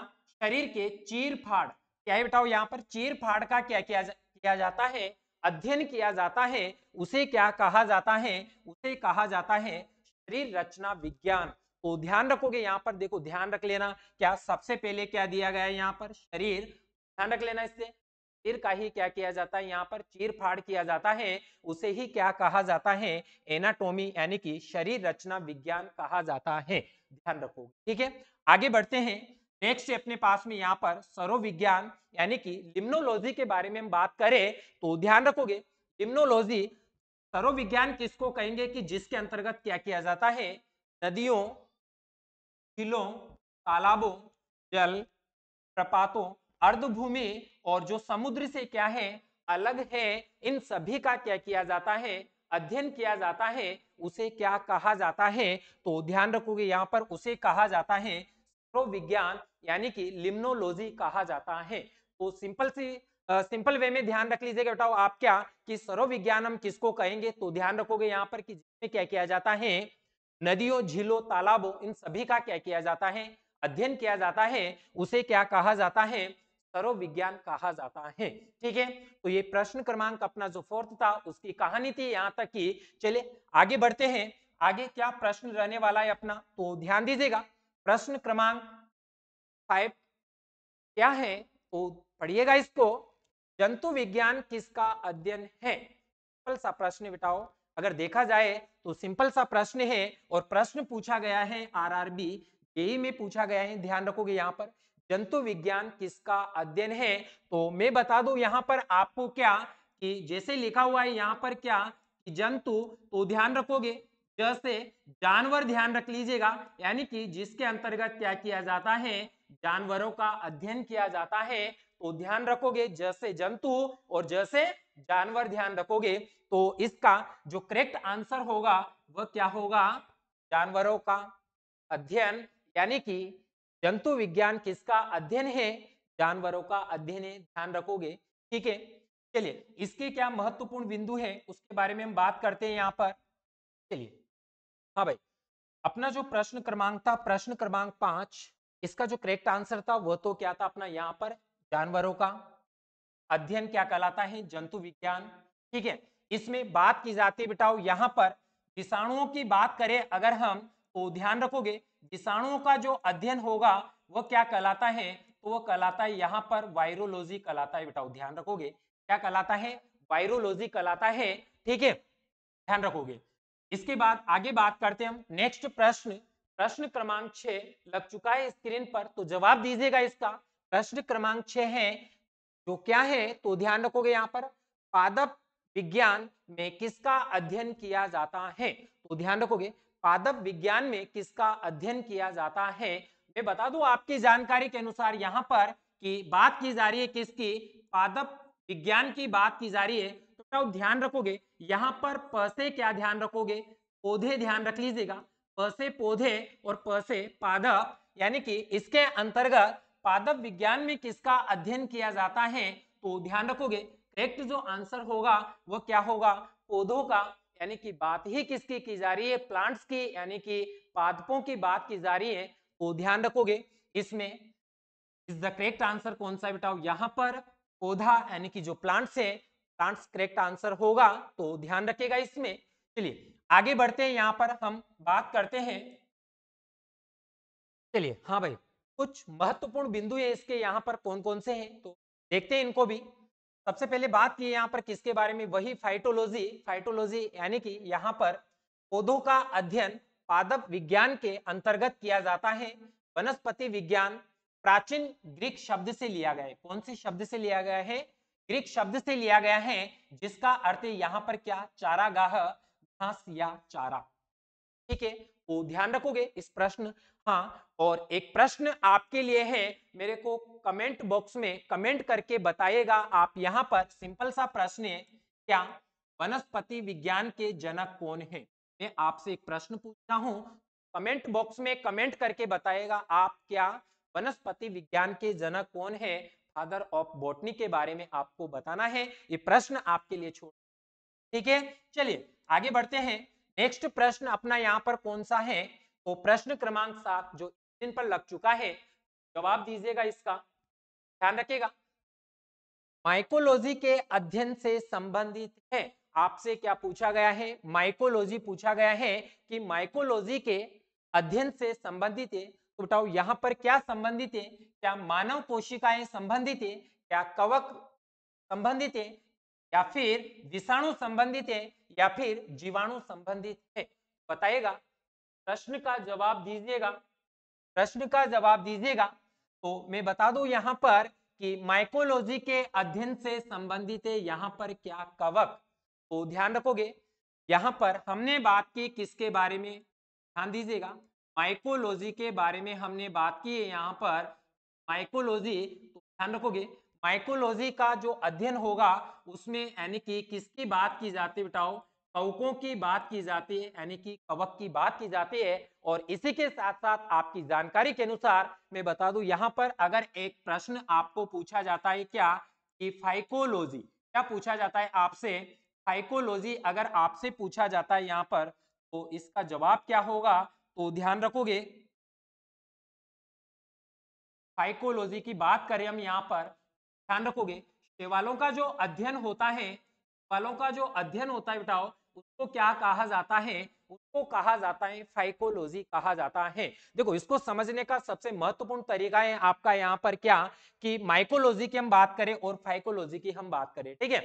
शरीर के चीर फाड़ क्या है बताओ यहाँ पर चीर फाड़ का क्या किया जा, किया जाता है अध्ययन किया जाता है उसे क्या कहा जाता है उसे कहा जाता है शरीर रचना विज्ञान तो ध्यान रखोगे यहाँ पर देखो ध्यान रख लेना क्या सबसे पहले क्या दिया गया है यहाँ पर शरीर ध्यान रख लेना इससे चीर का ही क्या किया जाता है यहाँ पर चीर फाड़ किया जाता है उसे ही क्या कहा जाता है एनाटोमी यानी कि शरीर रचना विज्ञान कहा जाता है ध्यान रखो ठीक है आगे बढ़ते हैं नेक्स्ट अपने पास में यहाँ पर विज्ञान यानी कि लिम्नोलॉजी के बारे में हम बात करें तो ध्यान रखोगे लिम्नोलॉजी सरो विज्ञान किसको कहेंगे कि जिसके अंतर्गत क्या किया जाता है नदियों किलों तालाबों जल प्रपातों अर्धभूमि और जो समुद्र से क्या है अलग है इन सभी का क्या किया जाता है अध्ययन किया जाता है उसे क्या कहा जाता है तो ध्यान रखोगे यहाँ पर उसे कहा जाता है विज्ञान यानी कि लिम्नोलॉजी कहा जाता है तो सिंपल सी सिंपल वे में ध्यान रख लीजिएगा बताओ आप क्या कि सर्वविज्ञान हम किसको कहेंगे तो ध्यान रखोगे यहाँ पर कि जिसमें क्या किया जाता है नदियों झीलों तालाबों इन सभी का क्या किया जाता है अध्ययन किया जाता है उसे क्या कहा जाता है सर्व विज्ञान कहा जाता है ठीक है तो ये प्रश्न क्रमांक अपना जो फोर्थ था उसकी कहानी थी यहाँ तक की चले आगे बढ़ते हैं आगे क्या प्रश्न रहने वाला है अपना तो ध्यान दीजिएगा प्रश्न क्रमांक फाइव क्या है तो पढ़िएगा इसको जंतु विज्ञान किसका अध्ययन है सिंपल सा प्रश्न बिटाओ अगर देखा जाए तो सिंपल सा प्रश्न है और प्रश्न पूछा गया है आरआरबी यही में पूछा गया है ध्यान रखोगे यहाँ पर जंतु विज्ञान किसका अध्ययन है तो मैं बता दू यहाँ पर आपको क्या कि जैसे लिखा हुआ है यहाँ पर क्या कि जंतु तो ध्यान रखोगे जैसे जानवर ध्यान रख लीजिएगा यानी कि जिसके अंतर्गत क्या किया जाता है जानवरों का अध्ययन किया जाता है तो ध्यान रखोगे जैसे जंतु और जैसे जानवर ध्यान रखोगे तो इसका जो करेक्ट आंसर होगा वह क्या होगा जानवरों का अध्ययन यानी कि जंतु विज्ञान किसका अध्ययन है जानवरों का अध्ययन है ध्यान रखोगे ठीक है चलिए इसके क्या महत्वपूर्ण बिंदु है उसके बारे में हम बात करते हैं यहाँ पर चलिए हाँ भाई अपना जो प्रश्न क्रमांक था प्रश्न क्रमांक पांच इसका जो करेक्ट आंसर था वह तो क्या था अपना यहाँ पर जानवरों का अध्ययन क्या कहलाता है जंतु विज्ञान ठीक है इसमें बात की जाती है बिटाओ यहाँ पर विषाणुओं की बात करें अगर हम तो ध्यान रखोगे विषाणुओं का जो अध्ययन होगा वह क्या कहलाता है तो वह कहलाता है यहाँ पर वायरोलॉजी कहलाता है बेटा ध्यान रखोगे क्या कहलाता है वायरोलॉजी कहलाता है ठीक है ध्यान रखोगे इसके बाद आगे बात करते हैं हम नेक्स्ट प्रश्न प्रश्न क्रमांक छ लग चुका है स्क्रीन पर तो जवाब दीजिएगा इसका प्रश्न क्रमांक छ है जो क्या है तो ध्यान रखोगे यहाँ पर पादप विज्ञान में किसका अध्ययन किया जाता है तो ध्यान रखोगे पादप विज्ञान में किसका अध्ययन किया जाता है मैं बता दूं आपकी जानकारी के अनुसार यहाँ पर कि बात की जा रही है किसकी पादप विज्ञान की बात की जा रही है तो क्या ध्यान रखोगे यहाँ पर पसे क्या ध्यान रखोगे पौधे ध्यान रख लीजिएगा पसे पौधे और पसे पादप यानी कि इसके अंतर्गत पादप विज्ञान में किसका अध्ययन किया जाता है तो ध्यान रखोगे करेक्ट जो आंसर होगा वो क्या होगा पौधों का यानी कि बात ही किसकी की जा रही है प्लांट्स की यानी कि पादपों की बात की जा रही है वो तो ध्यान रखोगे इसमें इस द करेक्ट आंसर कौन सा बेटा यहां पर पौधा यानी कि जो प्लांट्स है प्लांट्स करेक्ट आंसर होगा तो ध्यान रखेगा इसमें चलिए आगे बढ़ते हैं यहाँ पर हम बात करते हैं चलिए हाँ भाई कुछ महत्वपूर्ण बिंदु है इसके यहाँ पर कौन कौन से हैं तो देखते हैं इनको भी सबसे पहले बात की यहाँ पर किसके बारे में वही फाइटोलॉजी फाइटोलॉजी यानी कि यहाँ पर पौधों का अध्ययन पादप विज्ञान के अंतर्गत किया जाता है वनस्पति विज्ञान प्राचीन ग्रीक शब्द से लिया गया है कौन से शब्द से लिया गया है ग्रीक शब्द से लिया गया है जिसका अर्थ यहाँ पर क्या चारागाह घास या चारा ठीक है को ध्यान रखोगे इस प्रश्न हाँ और एक प्रश्न आपके लिए है मेरे को कमेंट बॉक्स में कमेंट करके बताइएगा आप यहाँ पर सिंपल सा प्रश्न है क्या वनस्पति विज्ञान के जनक कौन है मैं आपसे एक प्रश्न पूछता हूँ कमेंट बॉक्स में कमेंट करके बताएगा आप क्या वनस्पति विज्ञान के जनक कौन है फादर ऑफ बोटनी के बारे में आपको बताना है ये प्रश्न आपके लिए छोड़ ठीक है चलिए आगे बढ़ते हैं नेक्स्ट प्रश्न अपना यहाँ पर कौन सा है तो प्रश्न क्रमांक सात जो इन पर लग चुका है जवाब दीजिएगा इसका ध्यान रखिएगा माइकोलॉजी के अध्ययन से संबंधित है आपसे क्या पूछा गया है माइकोलॉजी पूछा गया है कि माइकोलॉजी के अध्ययन से संबंधित है तो बताओ यहाँ पर क्या संबंधित है क्या मानव कोशिकाएं संबंधित है क्या कवक संबंधित है या फिर विषाणु संबंधित है या फिर जीवाणु संबंधित है बताइएगा प्रश्न का जवाब दीजिएगा प्रश्न का जवाब दीजिएगा तो मैं बता दूं यहां पर कि माइकोलॉजी के अध्ययन से संबंधित है यहां पर क्या कवक तो ध्यान रखोगे यहां पर हमने बात की किसके बारे में ध्यान दीजिएगा माइकोलॉजी के बारे में हमने बात की है यहाँ पर माइकोलॉजी तो ध्यान रखोगे माइकोलॉजी का जो अध्ययन होगा उसमें यानी कि किसकी बात की जाती बताओ कवकों की बात की जाती है यानी कि कवक की बात की जाती है और इसी के साथ साथ आपकी जानकारी के अनुसार मैं बता दूं यहाँ पर अगर एक प्रश्न आपको पूछा जाता है क्या कि फाइकोलॉजी क्या पूछा जाता है आपसे फाइकोलॉजी अगर आपसे पूछा जाता है यहाँ पर तो इसका जवाब क्या होगा तो ध्यान रखोगे फाइकोलॉजी की बात करें हम यहाँ पर ध्यान रखोगे शैवालों का जो अध्ययन होता है शैवालों का जो अध्ययन होता है बेटाओ उसको क्या कहा जाता है उसको कहा जाता है फाइकोलॉजी कहा जाता है देखो इसको समझने का सबसे महत्वपूर्ण तरीका है आपका यहाँ पर क्या कि माइकोलॉजी की हम बात करें और फाइकोलॉजी की हम बात करें ठीक है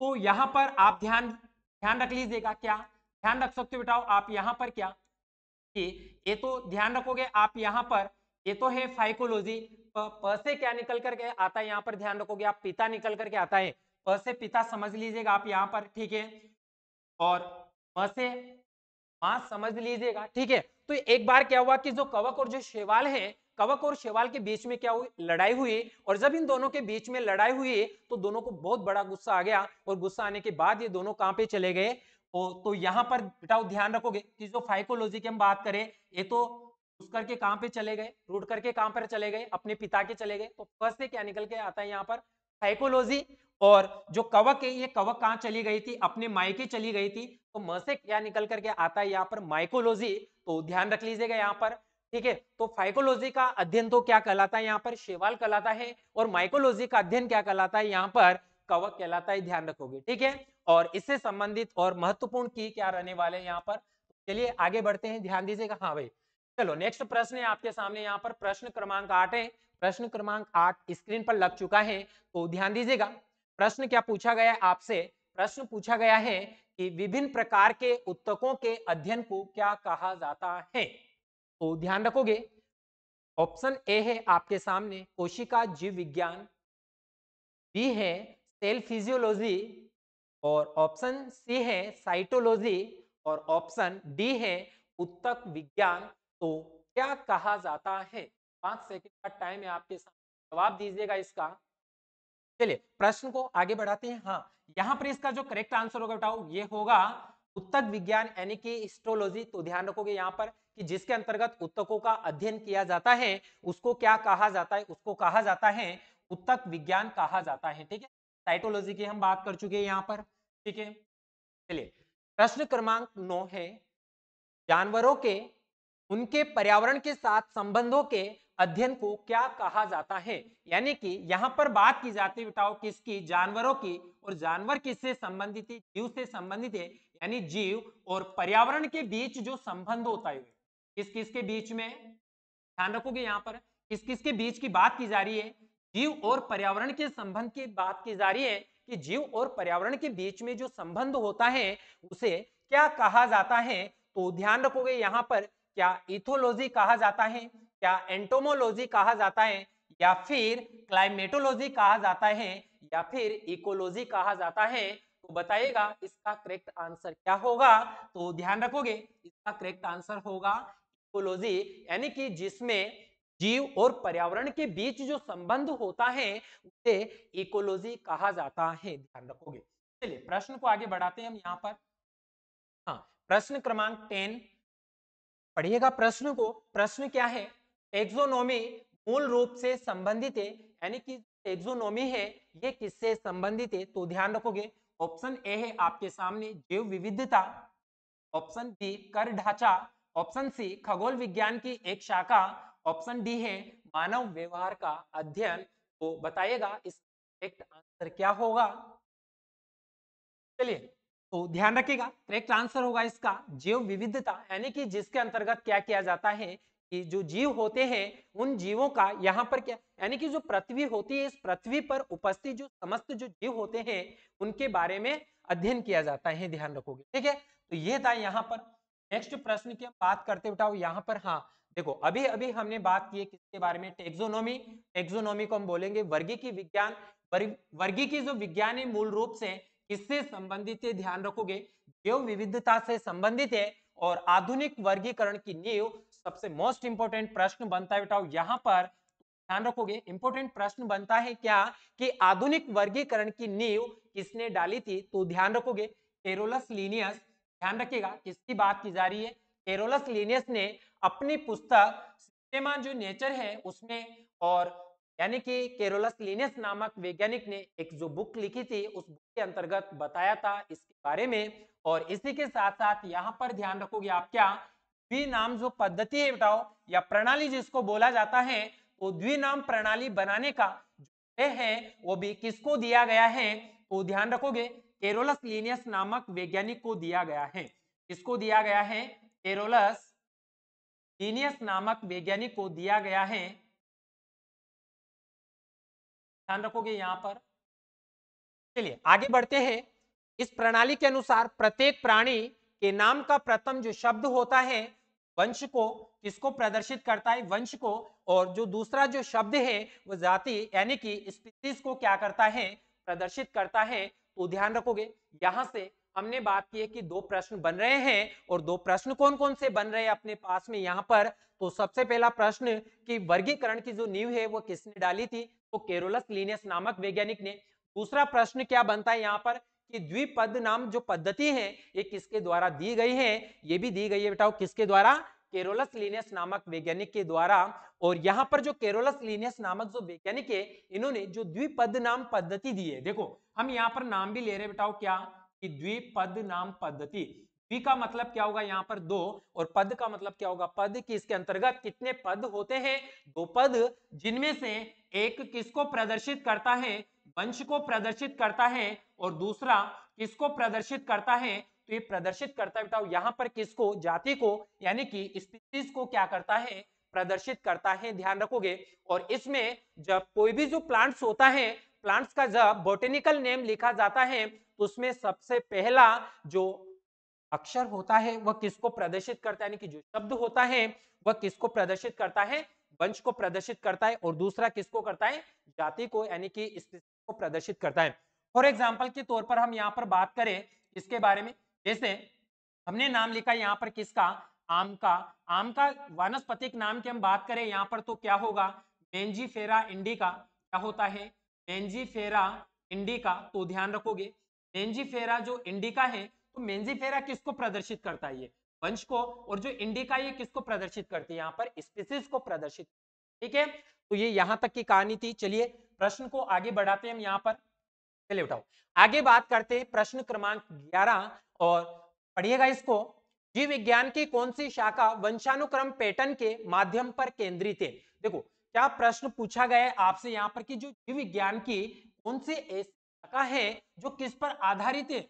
तो यहाँ पर आप ध्यान ध्यान रख लीजिएगा क्या ध्यान रख सकते हो बेटा आप यहाँ पर क्या कि ये तो ध्यान रखोगे आप यहाँ पर ये तो है फाइकोलॉजी प से क्या निकल करके आता है यहाँ पर ध्यान रखोगे आप पिता निकल करके आता है प से पिता समझ लीजिएगा आप यहाँ पर ठीक है और म से माँ समझ लीजिएगा ठीक है तो एक बार क्या हुआ कि जो कवक और जो शेवाल है कवक और शेवाल के बीच में क्या हुई लड़ाई हुई और जब इन दोनों के बीच में लड़ाई हुई तो दोनों को बहुत बड़ा गुस्सा आ गया और गुस्सा आने के बाद ये दोनों कहाँ पे चले गए तो यहाँ पर बेटा ध्यान रखोगे कि जो फाइकोलॉजी की हम बात करें ये तो करके कहां पे चले गए रूट करके कहां पर चले गए अपने पिता के चले गए तो फर्स्ट से क्या निकल के आता है यहाँ पर साइकोलॉजी और जो कवक है ये कवक कहाँ चली गई थी अपने मायके चली गई थी तो म से क्या निकल करके आता है यहाँ पर माइकोलॉजी तो ध्यान रख लीजिएगा यहाँ पर ठीक है तो फाइकोलॉजी का अध्ययन तो क्या कहलाता है यहाँ पर शेवाल कहलाता है और माइकोलॉजी का अध्ययन क्या कहलाता है यहाँ पर कवक कहलाता है ध्यान रखोगे ठीक है और इससे संबंधित और महत्वपूर्ण की क्या रहने वाले हैं यहाँ पर चलिए आगे बढ़ते हैं ध्यान दीजिएगा हाँ भाई चलो नेक्स्ट प्रश्न है आपके सामने यहाँ पर प्रश्न क्रमांक आठ है प्रश्न क्रमांक आठ स्क्रीन पर लग चुका है तो ध्यान दीजिएगा प्रश्न क्या पूछा गया आपसे प्रश्न पूछा गया है कि विभिन्न प्रकार के उत्तकों के अध्ययन को क्या कहा जाता है तो ध्यान रखोगे ऑप्शन ए है आपके सामने कोशिका जीव विज्ञान बी है सेल फिजियोलॉजी और ऑप्शन सी है साइटोलॉजी और ऑप्शन डी है उत्तक विज्ञान तो क्या कहा जाता है पांच सेकंड का टाइम है आपके सामने जवाब दीजिएगा इसका चलिए प्रश्न को आगे बढ़ाते हैं हाँ यहाँ पर इसका जो करेक्ट आंसर होगा बताओ ये होगा उत्तक विज्ञान यानी कि हिस्ट्रोलॉजी तो ध्यान रखोगे यहाँ पर कि जिसके अंतर्गत उत्तकों का अध्ययन किया जाता है उसको क्या कहा जाता है उसको कहा जाता है उत्तक विज्ञान कहा जाता है ठीक है साइटोलॉजी की हम बात कर चुके हैं यहाँ पर ठीक है चलिए प्रश्न क्रमांक नौ है जानवरों के उनके पर्यावरण के साथ संबंधों के अध्ययन को क्या कहा जाता है यानी कि यहाँ पर बात की जाती है बताओ किसकी जानवरों की और जानवर किससे संबंधित है जीव से संबंधित है यानी जीव और पर्यावरण के बीच जो संबंध होता है किस किस के बीच में ध्यान रखोगे यहाँ पर किस किस के बीच की बात की जा रही है जीव और पर्यावरण के संबंध की बात की जा रही है कि जीव और पर्यावरण के बीच में जो संबंध होता है उसे क्या कहा जाता है तो ध्यान रखोगे यहाँ पर क्या इथोलॉजी कहा जाता है क्या एंटोमोलॉजी कहा जाता है या फिर क्लाइमेटोलॉजी कहा जाता है या फिर इकोलॉजी कहा जाता है तो बताइएगा इसका करेक्ट आंसर क्या होगा तो ध्यान रखोगे इसका करेक्ट आंसर होगा इकोलॉजी यानी कि जिसमें जीव और पर्यावरण के बीच जो संबंध होता है उसे इकोलॉजी कहा जाता है ध्यान रखोगे चलिए प्रश्न को आगे बढ़ाते हैं हम यहाँ पर हाँ प्रश्न क्रमांक टेन पढ़िएगा प्रश्न को प्रश्न क्या है एक्सोनॉमी मूल रूप से संबंधित है यानी कि एक्सोनॉमी है ये किससे संबंधित है तो ध्यान रखोगे ऑप्शन ए है आपके सामने जीव विविधता ऑप्शन बी कर ढांचा ऑप्शन सी खगोल विज्ञान की एक शाखा ऑप्शन डी है मानव व्यवहार का अध्ययन तो बताइएगा इस आंसर क्या होगा चलिए तो ध्यान रखिएगा करेक्ट आंसर होगा इसका जीव विविधता यानी कि जिसके अंतर्गत क्या किया जाता है कि जो जीव होते हैं उन जीवों का यहाँ पर क्या यानी कि जो पृथ्वी होती है इस पृथ्वी पर उपस्थित जो समस्त जो जीव होते हैं उनके बारे में अध्ययन किया जाता है ध्यान रखोगे ठीक है तो ये था यहाँ पर नेक्स्ट प्रश्न की हम बात करते बेटाओ यहाँ पर हाँ देखो अभी अभी हमने बात की किसके बारे में टेक्सोनोमी टेक्सोनोमी को हम बोलेंगे वर्गी की विज्ञान वर्गी की जो विज्ञान है मूल रूप से इससे संबंधित ध्यान रखोगे जैव विविधता से संबंधित है और आधुनिक वर्गीकरण की नींव सबसे मोस्ट इंपोर्टेंट प्रश्न बनता है बेटा यहाँ पर ध्यान रखोगे इंपोर्टेंट प्रश्न बनता है क्या कि आधुनिक वर्गीकरण की नींव किसने डाली थी तो ध्यान रखोगे केरोलस लीनियस ध्यान रखिएगा किसकी बात की जा रही है केरोलस लीनियस ने अपनी पुस्तक सिस्टेमा जो नेचर है उसमें और यानी कि केरोलस लीनियस नामक वैज्ञानिक ने एक जो बुक लिखी थी उस के अंतर्गत बताया था इसके बारे में और इसी के साथ साथ यहाँ पर ध्यान रखोगे आप क्या द्विनाम जो पद्धति है बताओ या प्रणाली जिसको बोला जाता है वो द्विनाम प्रणाली बनाने का है वो भी किसको दिया गया है वो तो ध्यान रखोगे एरोलस लीनियस नामक वैज्ञानिक को दिया गया है किसको दिया गया है एरोलस लीनियस नामक वैज्ञानिक को दिया गया है ध्यान रखोगे यहां पर चलिए आगे बढ़ते हैं इस प्रणाली के अनुसार प्रत्येक प्राणी के नाम का प्रथम जो शब्द होता है वंश को किसको प्रदर्शित करता है वंश को और जो दूसरा जो शब्द है वो जाति यानी कि स्पीसीज को क्या करता है प्रदर्शित करता है तो ध्यान रखोगे यहां से हमने बात की है कि दो प्रश्न बन रहे हैं और दो प्रश्न कौन कौन से बन रहे हैं अपने पास में यहाँ पर तो सबसे पहला प्रश्न कि वर्गीकरण की जो नींव है वो किसने डाली थी तो केरोलस लीनियस नामक वैज्ञानिक ने दूसरा प्रश्न क्या बनता है यहाँ पर कि द्विपद नाम जो पद्धति है ये किसके द्वारा दी गई है ये भी दी गई है बेटा किसके द्वारा केरोलस लिनियस नामक वैज्ञानिक के द्वारा और यहाँ पर जो केरोलस लिनियस नामक जो वैज्ञानिक है इन्होंने जो द्विपद नाम पद्धति दी है देखो हम यहाँ पर नाम भी ले रहे बेटाओ क्या कि द्विपद नाम पद्धति द्वि का मतलब क्या होगा यहाँ पर दो और पद का मतलब क्या होगा पद कि इसके अंतर्गत कितने पद होते हैं दो पद जिनमें से एक किसको प्रदर्शित करता है वंश को प्रदर्शित करता है और दूसरा किसको प्रदर्शित करता है तो ये प्रदर्शित करता है बताओ यहाँ पर किसको जाति को यानी कि स्पीसीज को क्या करता है प्रदर्शित करता है ध्यान रखोगे और इसमें जब कोई भी जो प्लांट्स होता है प्लांट्स का जब बोटेनिकल नेम लिखा जाता है तो उसमें सबसे पहला जो अक्षर होता है वह किसको प्रदर्शित करता है यानी कि जो शब्द होता है वह किसको प्रदर्शित करता है वंश को प्रदर्शित करता है और दूसरा किसको करता है जाति को यानी कि को प्रदर्शित करता है फॉर एग्जाम्पल के तौर पर हम यहाँ पर बात करें इसके बारे में जैसे हमने नाम लिखा यहाँ पर किसका आम का आम का वनस्पतिक नाम की हम बात करें यहाँ पर तो क्या होगा बेंजीफेरा इंडिका क्या होता है बेंजीफेरा इंडिका तो ध्यान रखोगे मेन्जीफेरा जो इंडिका है तो मेंजीफेरा किसको प्रदर्शित करता है ये वंश को और जो इंडिका ये किसको प्रदर्शित करती है यहाँ पर स्पीसीज को प्रदर्शित ठीक है तो ये यहां तक की कहानी थी चलिए प्रश्न को आगे बढ़ाते हैं हम यहाँ पर चले उठाओ आगे बात करते हैं प्रश्न क्रमांक 11 और पढ़िएगा इसको जीव विज्ञान की कौन सी शाखा वंशानुक्रम पैटर्न के माध्यम पर केंद्रित है देखो क्या प्रश्न पूछा गया है आपसे यहाँ पर कि जो जीव विज्ञान की कौन सी ऐसी शाखा है जो किस पर आधारित है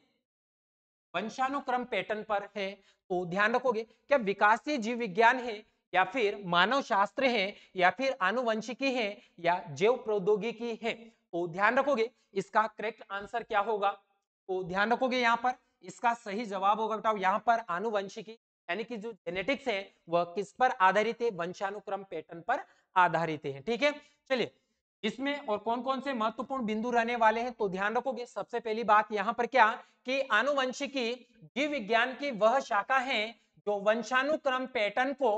वंशानुक्रम पैटर्न पर है तो ध्यान रखोगे क्या विकासीय जीव विज्ञान है या फिर मानव शास्त्र है या फिर आनुवंशिकी है या जैव प्रौद्योगिकी है तो ध्यान रखोगे इसका करेक्ट आंसर क्या होगा तो ध्यान रखोगे यहाँ पर इसका सही जवाब होगा बताओ यहाँ पर आनुवंशिकी यानी कि जो जेनेटिक्स है वह किस पर आधारित है वंशानुक्रम पैटर्न पर आधारित है ठीक है चलिए इसमें और कौन कौन से महत्वपूर्ण बिंदु रहने वाले हैं तो ध्यान रखोगे सबसे पहली बात यहाँ पर क्या कि आनुवंशिकी जीव विज्ञान की वह शाखा है जो वंशानुक्रम पैटर्न को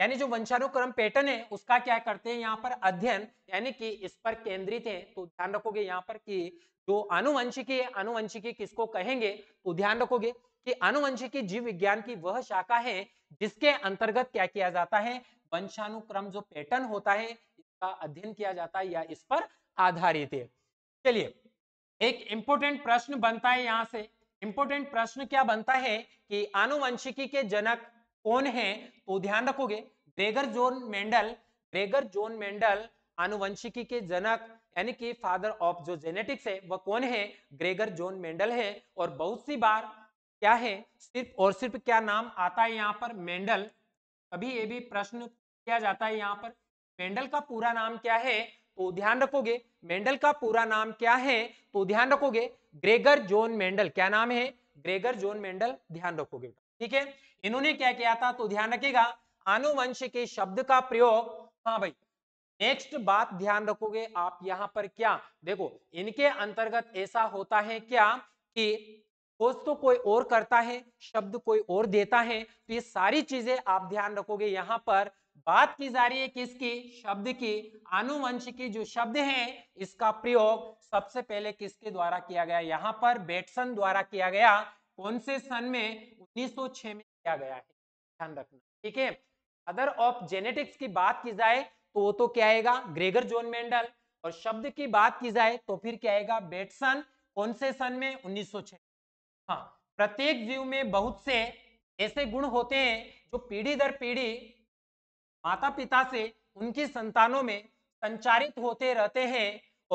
यानी जो वंशानुक्रम पैटर्न है उसका क्या करते हैं यहाँ पर अध्ययन यानी कि इस पर केंद्रित है तो ध्यान रखोगे यहाँ पर कि जो आनुवंशिकी है आनुवंशिकी किसको कहेंगे तो ध्यान रखोगे कि आनुवंशिकी जीव विज्ञान की वह शाखा है जिसके अंतर्गत क्या किया जाता है वंशानुक्रम जो पैटर्न होता है इसका अध्ययन किया जाता है या इस पर आधारित है चलिए एक इंपोर्टेंट प्रश्न बनता है यहाँ से इंपोर्टेंट प्रश्न क्या बनता है कि आनुवंशिकी के जनक कौन है तो ध्यान रखोगे Gregor Johann Mendel Gregor Johann Mendel आनुवंशिकी के जनक यानी कि फादर ऑफ जो जेनेटिक्स है वह कौन है ग्रेगर जोन मेंडल है और बहुत सी बार क्या है सिर्फ और सिर्फ क्या नाम आता है यहाँ पर मेंडल अभी ये भी प्रश्न किया जाता है यहाँ पर मेंडल का पूरा नाम क्या है तो ध्यान रखोगे मेंडल का पूरा नाम क्या है तो ध्यान रखोगे ग्रेगर जोन मेंडल क्या नाम है ग्रेगर जोन मेंडल ध्यान रखोगे ठीक है इन्होंने क्या किया था तो ध्यान रखेगा आनुवंश के शब्द का प्रयोग हाँ भाई नेक्स्ट बात ध्यान रखोगे आप यहां पर क्या देखो इनके अंतर्गत ऐसा होता है क्या कि खोज तो कोई और करता है शब्द कोई और देता है तो ये सारी चीजें आप ध्यान रखोगे यहाँ पर बात की जा रही है किसकी शब्द की आनुवंश की जो शब्द है इसका प्रयोग सबसे पहले किसके द्वारा किया गया यहाँ पर बेटसन द्वारा किया गया कौन से सन में 1906 में किया गया है ध्यान रखना ठीक है अदर ऑफ जेनेटिक्स की बात की जाए तो वो तो क्या आएगा ग्रेगर जोन मेंडल और शब्द की बात की जाए तो फिर क्या आएगा बेटसन कौन से सन में उन्नीस हाँ प्रत्येक जीव में बहुत से ऐसे गुण होते हैं जो पीढ़ी दर पीढ़ी माता पिता से उनकी संतानों में संचारित होते रहते हैं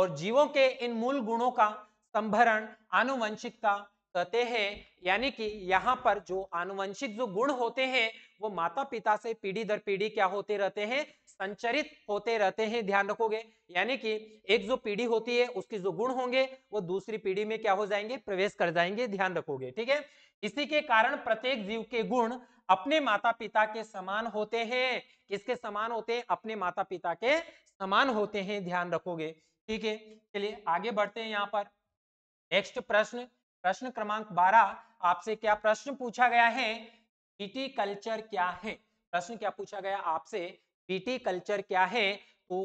और जीवों के इन मूल गुणों का संभरण आनुवंशिकता कहते हैं यानी कि यहाँ पर जो आनुवंशिक जो गुण होते हैं वो माता पिता से पीढ़ी दर पीढ़ी क्या होते रहते हैं संचरित होते रहते हैं ध्यान रखोगे यानी कि एक जो पीढ़ी होती है उसके जो गुण होंगे वो दूसरी पीढ़ी में क्या हो जाएंगे प्रवेश कर जाएंगे ध्यान रखोगे ठीक है इसी के कारण प्रत्येक जीव के गुण अपने माता पिता के समान होते हैं किसके समान होते हैं अपने माता पिता के समान होते हैं ध्यान रखोगे ठीक है चलिए आगे बढ़ते हैं यहाँ पर नेक्स्ट प्रश्न प्रश्न क्रमांक 12 आपसे क्या प्रश्न पूछा गया है बीटी कल्चर क्या है प्रश्न क्या पूछा गया आपसे बीटी कल्चर क्या है तो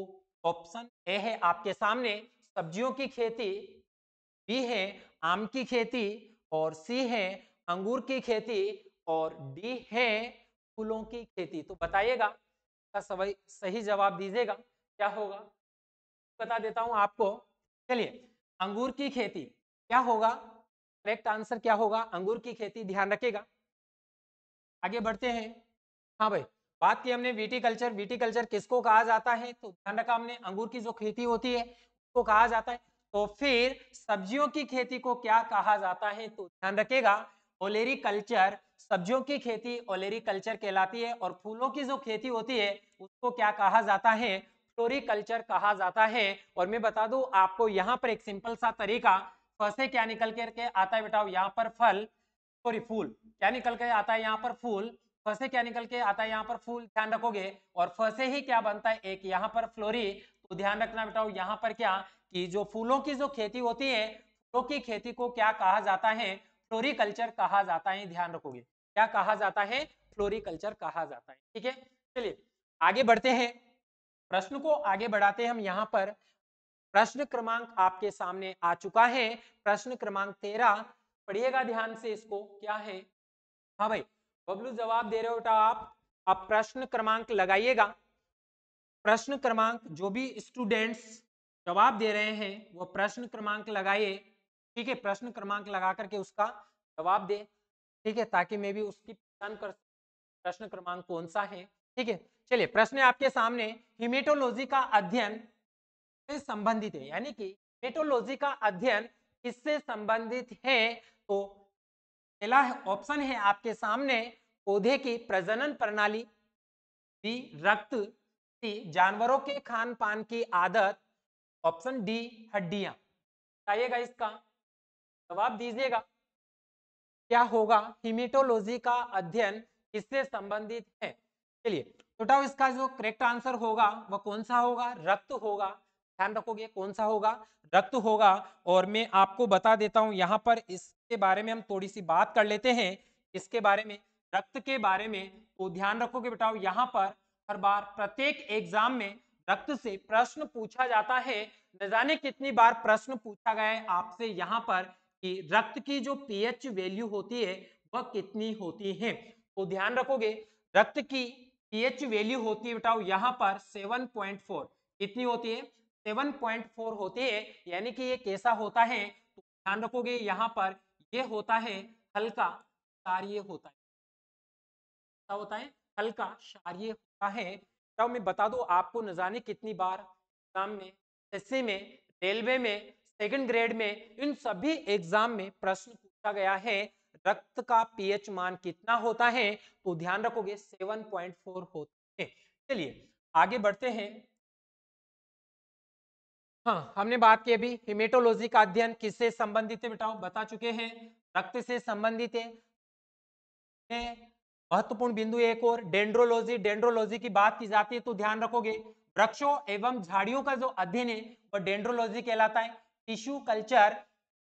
ऑप्शन ए है आपके सामने सब्जियों की खेती बी है आम की खेती और सी है अंगूर की खेती और डी है फूलों की खेती तो बताइएगा सही जवाब दीजिएगा क्या होगा बता देता हूं आपको चलिए अंगूर की खेती क्या होगा करेक्ट आंसर क्या होगा अंगूर की खेती ध्यान रखेगा आगे बढ़ते हैं हाँ भाई बात की हमने विटीकल्चर विटीकल्चर किसको कहा जाता है तो ध्यान रखा हमने अंगूर की जो खेती होती है उसको कहा जाता है तो फिर सब्जियों की खेती को क्या कहा जाता है तो ध्यान रखेगा ओलेरी कल्चर सब्जियों की खेती ओलेरी कल्चर कहलाती है और फूलों की जो खेती होती है उसको क्या कहा जाता है फ्लोरी कल्चर कहा जाता है और मैं बता दू आपको यहाँ पर एक सिंपल सा तरीका फसे क्या निकल के, के आता है बेटाओ यहाँ पर फल सॉरी फूल क्या निकल के आता है यहाँ पर फूल फसे क्या निकल के आता है यहाँ पर फूल ध्यान रखोगे और फसे ही क्या बनता है एक यहाँ पर फ्लोरी तो ध्यान रखना बेटाओ यहाँ पर क्या कि जो फूलों की जो खेती होती है फूलों की खेती को क्या कहा जाता है फ्लोरिकल्चर कहा जाता है ध्यान रखोगे क्या कहा जाता है फ्लोरिकल्चर कहा जाता है ठीक है चलिए आगे बढ़ते हैं प्रश्न को आगे बढ़ाते हैं हम यहाँ पर प्रश्न क्रमांक आपके सामने आ चुका है प्रश्न क्रमांक तेरह पढ़िएगा ध्यान से इसको क्या है हाँ भाई बबलू जवाब दे रहे हो आप अब प्रश्न क्रमांक लगाइएगा प्रश्न क्रमांक जो भी स्टूडेंट्स जवाब दे रहे हैं वो प्रश्न क्रमांक लगाइए ठीक है प्रश्न क्रमांक लगा करके उसका जवाब दे ठीक है ताकि मैं भी उसकी पहचान कर प्रश्न क्रमांक कौन सा है ठीक है चलिए प्रश्न आपके सामने हिमेटोलॉजी का अध्ययन से संबंधित है यानी कि पेटोलॉजी का अध्ययन किससे संबंधित है तो पहला ऑप्शन है आपके सामने पौधे की प्रजनन प्रणाली बी रक्त सी जानवरों के खान पान की आदत ऑप्शन डी हड्डियां बताइएगा इसका जवाब दीजिएगा क्या होगा हिमेटोलॉजी का अध्ययन किससे संबंधित है चलिए छोटा तो इसका जो करेक्ट आंसर होगा वह कौन सा होगा रक्त होगा ध्यान रखोगे कौन सा होगा रक्त होगा और मैं आपको बता देता हूं यहाँ पर इसके बारे में हम थोड़ी सी बात कर लेते हैं इसके बारे में रक्त के बारे में तो ध्यान रखोगे बेटा यहाँ पर हर बार प्रत्येक एग्जाम में रक्त से प्रश्न पूछा जाता है न जाने कितनी बार प्रश्न पूछा गया है आपसे यहाँ पर कि रक्त की जो पीएच वैल्यू होती है वह कितनी होती है तो ध्यान रखोगे रक्त की पीएच वैल्यू होती है बेटा यहाँ पर 7.4 कितनी होती है 7.4 होती है यानी कि ये कैसा होता है तो ध्यान रखोगे यहाँ पर ये होता है हल्का क्षारिय होता है क्या होता है हल्का क्षारिय होता है तब मैं बता दूं आपको न जाने कितनी बार एग्जाम में एससी में रेलवे में सेकंड ग्रेड में इन सभी एग्जाम में प्रश्न पूछा गया है रक्त का पीएच मान कितना होता है तो ध्यान रखोगे 7.4 होता है चलिए आगे बढ़ते हैं हाँ हमने बात की अभी हिमेटोलॉजी का अध्ययन किससे संबंधित है बेटाओ बता चुके हैं रक्त से संबंधित है महत्वपूर्ण बिंदु एक और डेंड्रोलॉजी डेंड्रोलॉजी की बात की जाती है तो ध्यान रखोगे वृक्षों एवं झाड़ियों का जो अध्ययन है वह डेंड्रोलॉजी कहलाता है टिश्यू कल्चर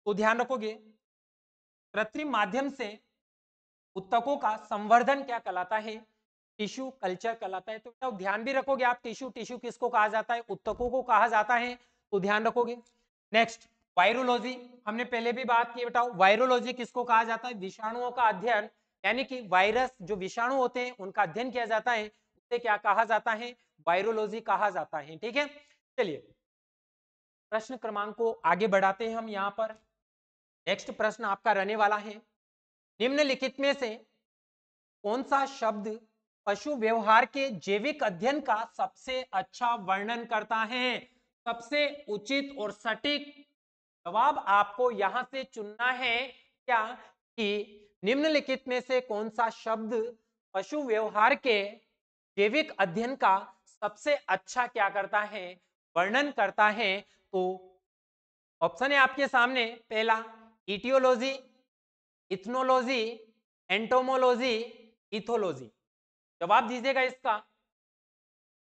तो ध्यान रखोगे कृत्रिम माध्यम से उत्तकों का संवर्धन क्या कहलाता है टिश्यू कल्चर कहलाता है तो ध्यान भी रखोगे आप टिश्यू टिश्यू किसको कहा जाता है उत्तकों को कहा जाता है तो ध्यान रखोगे नेक्स्ट वायरोलॉजी हमने पहले भी बात की बताओ वायरोलॉजी किसको कहा जाता है विषाणुओं का अध्ययन यानी कि वायरस जो विषाणु होते हैं उनका अध्ययन किया जाता है उसे क्या कहा जाता है वायरोलॉजी कहा जाता है ठीक है चलिए प्रश्न क्रमांक को आगे बढ़ाते हैं हम यहाँ पर नेक्स्ट प्रश्न आपका रहने वाला है निम्नलिखित में से कौन सा शब्द पशु व्यवहार के जैविक अध्ययन का सबसे अच्छा वर्णन करता है सबसे उचित और सटीक जवाब आपको यहां से चुनना है क्या कि निम्नलिखित में से कौन सा शब्द पशु व्यवहार के जैविक अध्ययन का सबसे अच्छा क्या करता है वर्णन करता है तो ऑप्शन है आपके सामने पहला इटियोलॉजी इथनोलॉजी एंटोमोलॉजी इथोलॉजी जवाब दीजिएगा इसका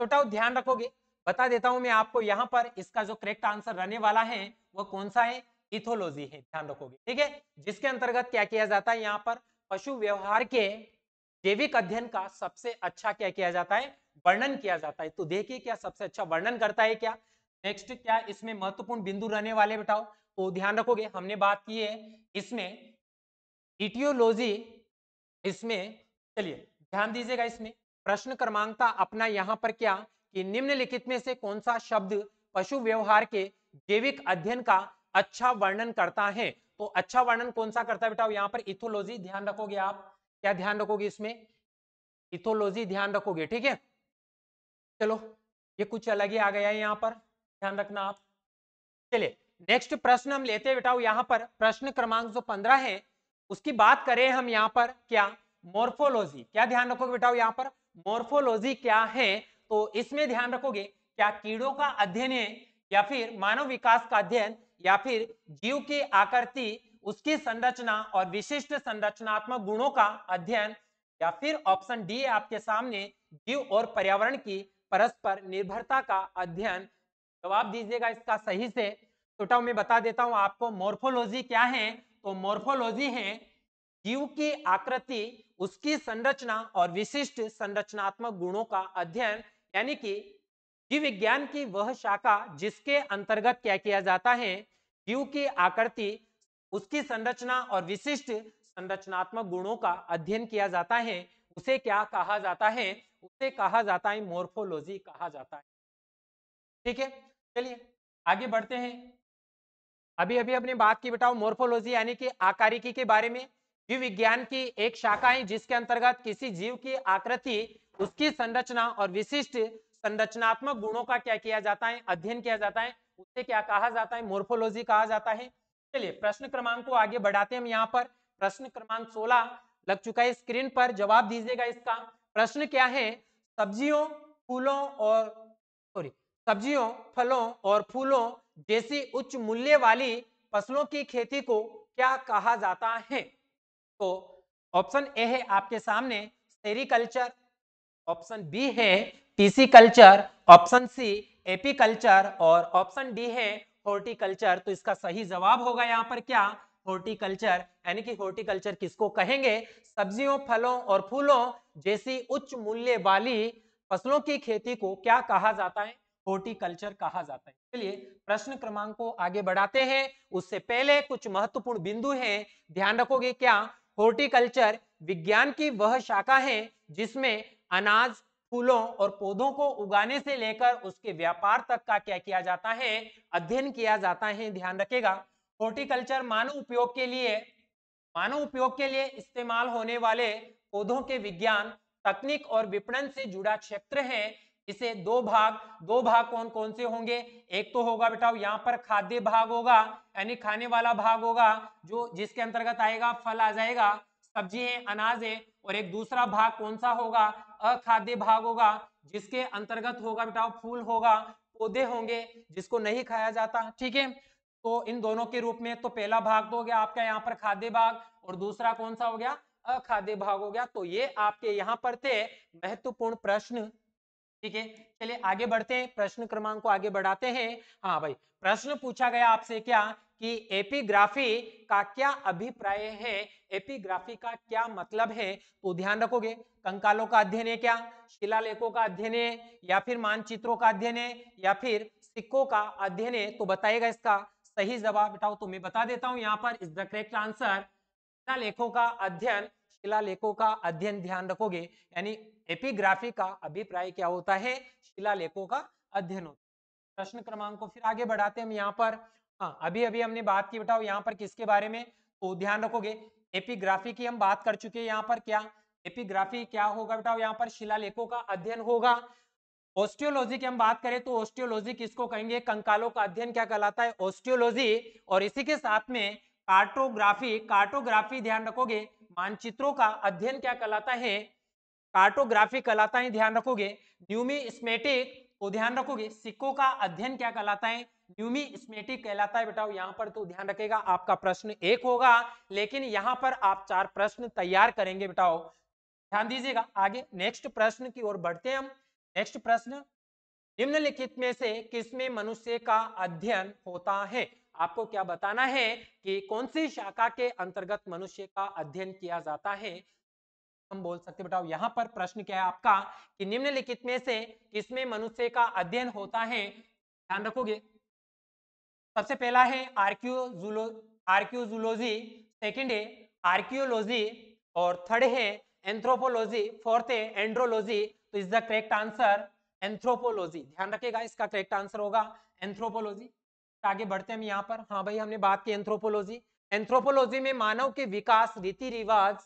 छोटा ध्यान रखोगे बता देता हूं मैं आपको यहाँ पर इसका जो करेक्ट आंसर रहने वाला है वो कौन सा है इथोलॉजी है ध्यान रखोगे ठीक है जिसके अंतर्गत क्या किया जाता है यहाँ पर पशु व्यवहार के जैविक अध्ययन का सबसे अच्छा क्या किया जाता है वर्णन किया जाता है तो देखिए क्या सबसे अच्छा वर्णन करता है क्या नेक्स्ट क्या इसमें महत्वपूर्ण बिंदु रहने वाले बेटाओ तो ध्यान रखोगे हमने बात की है इसमें इटियोलॉजी इसमें चलिए ध्यान दीजिएगा इसमें प्रश्न क्रमांकता अपना यहाँ पर क्या कि निम्नलिखित में से कौन सा शब्द पशु व्यवहार के जैविक अध्ययन का अच्छा वर्णन करता है तो अच्छा वर्णन कौन सा करता है बेटा यहाँ पर इथोलॉजी ध्यान रखोगे आप क्या ध्यान रखोगे इसमें इथोलॉजी ध्यान रखोगे ठीक है चलो ये कुछ अलग ही आ गया है यहाँ पर ध्यान रखना आप चलिए नेक्स्ट प्रश्न हम लेते हैं बेटा यहाँ पर प्रश्न क्रमांक जो पंद्रह है उसकी बात करें हम यहाँ पर क्या मोर्फोलॉजी क्या ध्यान रखोगे बेटा यहाँ पर मोर्फोलॉजी क्या है तो इसमें ध्यान रखोगे क्या कीड़ों का अध्ययन है या फिर मानव विकास का अध्ययन या फिर जीव की आकृति उसकी संरचना और विशिष्ट संरचनात्मक गुणों का अध्ययन या फिर ऑप्शन डी आपके सामने जीव और पर्यावरण की परस्पर निर्भरता का अध्ययन जवाब दीजिएगा इसका सही से छोटा तो मैं बता देता हूं आपको मोर्फोलॉजी क्या है तो मोर्फोलॉजी है जीव की आकृति उसकी संरचना और विशिष्ट संरचनात्मक गुणों का अध्ययन यानी कि जीव विज्ञान की वह शाखा जिसके अंतर्गत क्या किया जाता है जीव की आकृति उसकी संरचना और विशिष्ट संरचनात्मक गुणों का अध्ययन किया जाता है उसे क्या कहा जाता है उसे कहा जाता है मोर्फोलॉजी कहा जाता है ठीक है चलिए आगे बढ़ते हैं अभी अभी अपने बात की बताओ मोर्फोलॉजी यानी कि आकारिकी के बारे में जीव विज्ञान की एक शाखा है जिसके अंतर्गत किसी जीव की आकृति उसकी संरचना और विशिष्ट संरचनात्मक गुणों का क्या किया जाता है अध्ययन किया जाता है उसे क्या कहा जाता है मोर्फोलॉजी कहा जाता है चलिए प्रश्न क्रमांक को आगे बढ़ाते हैं हम यहाँ पर प्रश्न क्रमांक 16 लग चुका है स्क्रीन पर जवाब दीजिएगा इसका प्रश्न क्या है सब्जियों फूलों और सॉरी सब्जियों फलों और फूलों जैसी उच्च मूल्य वाली फसलों की खेती को क्या कहा जाता है तो ऑप्शन ए है आपके सामने सेरिकल्चर ऑप्शन बी है pisciculture option C apiculture और ऑप्शन डी है हॉर्टिकल्चर तो इसका सही जवाब होगा यहाँ पर क्या हॉर्टिकल्चर यानी कि हॉर्टिकल्चर किसको कहेंगे सब्जियों फलों और फूलों जैसी उच्च मूल्य वाली फसलों की खेती को क्या कहा जाता है हॉर्टिकल्चर कहा जाता है चलिए प्रश्न क्रमांक को आगे बढ़ाते हैं उससे पहले कुछ महत्वपूर्ण बिंदु हैं ध्यान रखोगे क्या हॉर्टिकल्चर विज्ञान की वह शाखा है जिसमें अनाज फूलों और पौधों को उगाने से लेकर उसके व्यापार तक का क्या किया जाता है अध्ययन किया जाता है ध्यान रखेगा हॉर्टिकल्चर मानव उपयोग के लिए मानव उपयोग के लिए इस्तेमाल होने वाले पौधों के विज्ञान तकनीक और विपणन से जुड़ा क्षेत्र है इसे दो भाग दो भाग कौन कौन से होंगे एक तो होगा बेटा यहाँ पर खाद्य भाग होगा यानी खाने वाला भाग होगा जो जिसके अंतर्गत आएगा फल आ जाएगा सब्जी है अनाज है और एक दूसरा भाग कौन सा होगा अखाद्य भाग होगा जिसके अंतर्गत होगा बेटा फूल होगा पौधे होंगे जिसको नहीं खाया जाता ठीक है तो इन दोनों के रूप में तो पहला भाग तो हो गया आपका यहाँ पर खाद्य भाग और दूसरा कौन सा हो गया अखाद्य भाग हो गया तो ये आपके यहाँ पर थे महत्वपूर्ण प्रश्न ठीक है चलिए आगे बढ़ते हैं प्रश्न क्रमांक को आगे बढ़ाते हैं हाँ भाई प्रश्न पूछा गया आपसे क्या कि एपिग्राफी का क्या अभिप्राय है एपिग्राफी का क्या मतलब है तो ध्यान रखोगे कंकालों का अध्ययन है क्या शिलालेखों का अध्ययन है या फिर मानचित्रों का अध्ययन है या फिर सिक्कों का अध्ययन है तो बताएगा इसका सही जवाब बताओ तो मैं बता देता हूं यहाँ पर इज द करेक्ट आंसर शिलालेखों का अध्ययन शिलालेखों का अध्ययन ध्यान रखोगे यानी एपिग्राफी का अभिप्राय क्या होता है शिलालेखों का अध्ययन होता है प्रश्न क्रमांक को फिर आगे बढ़ाते हम यहाँ पर हाँ अभी अभी हमने बात की बताओ यहाँ पर किसके बारे में तो ध्यान रखोगे एपिग्राफी की हम बात कर चुके हैं यहाँ पर क्या एपिग्राफी क्या होगा बेटा यहाँ पर शिलालेखों का अध्ययन होगा ऑस्ट्रियोलॉजी की हम बात करें तो ऑस्टियोलॉजी किसको कहेंगे कंकालों का अध्ययन क्या कहलाता है ऑस्टियोलॉजी और इसी के साथ में कार्टोग्राफी कार्टोग्राफी ध्यान रखोगे मानचित्रों का अध्ययन क्या कहलाता है कार्टोग्राफी कहलाता है ध्यान रखोगे न्यूमिस्मेटिक को ध्यान रखोगे सिक्कों का अध्ययन क्या कहलाता है न्यूमिस्मेटिक कहलाता है बेटा यहाँ पर तो ध्यान रखेगा आपका प्रश्न एक होगा लेकिन यहाँ पर आप चार प्रश्न तैयार करेंगे बेटाओ ध्यान दीजिएगा आगे नेक्स्ट प्रश्न की ओर बढ़ते हैं हम नेक्स्ट प्रश्न निम्नलिखित में से किसमें मनुष्य का अध्ययन होता है आपको क्या बताना है कि कौन सी शाखा के अंतर्गत मनुष्य का अध्ययन किया जाता है हम बोल सकते बताओ यहाँ पर प्रश्न क्या है आपका कि निम्नलिखित में से किसमें मनुष्य का अध्ययन होता है ध्यान रखोगे सबसे पहला है आर्क्योजुलो आर्क्योजुलोजी सेकेंड है आर्क्योलॉजी और थर्ड है एंथ्रोपोलॉजी फोर्थ है एंड्रोलॉजी तो is the correct answer anthropology ध्यान रखिएगा इसका करेक्ट आंसर होगा एंथ्रोपोलॉजी आगे बढ़ते हैं हम यहाँ पर हाँ भाई हमने बात की एंथ्रोपोलॉजी एंथ्रोपोलॉजी में मानव के विकास रीति रिवाज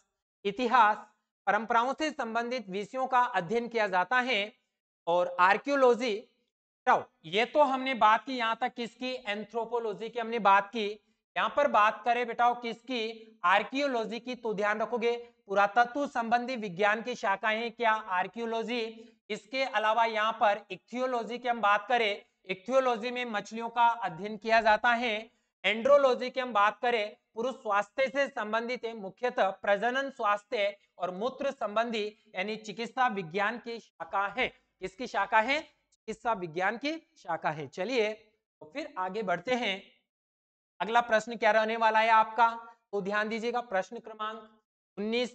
इतिहास परंपराओं से संबंधित विषयों का अध्ययन किया जाता है और आर्कियोलॉजी ये तो हमने बात की यहाँ तक किसकी एंथ्रोपोलॉजी की हमने बात की यहाँ पर बात करें बेटा किसकी आर्कियोलॉजी की तो ध्यान रखोगे पुरातत्व संबंधी विज्ञान की शाखाएं क्या आर्कियोलॉजी इसके अलावा यहाँ पर इक्थियोलॉजी की हम बात करें इक्थियोलॉजी में मछलियों का अध्ययन किया जाता है एंड्रोलॉजी की हम बात करें पुरुष स्वास्थ्य से संबंधित है मुख्यतः प्रजनन स्वास्थ्य और मूत्र संबंधी यानी चिकित्सा विज्ञान की शाखा है किसकी शाखा है चिकित्सा विज्ञान की शाखा है चलिए तो फिर आगे बढ़ते हैं अगला प्रश्न क्या रहने वाला है आपका तो ध्यान दीजिएगा प्रश्न क्रमांक 19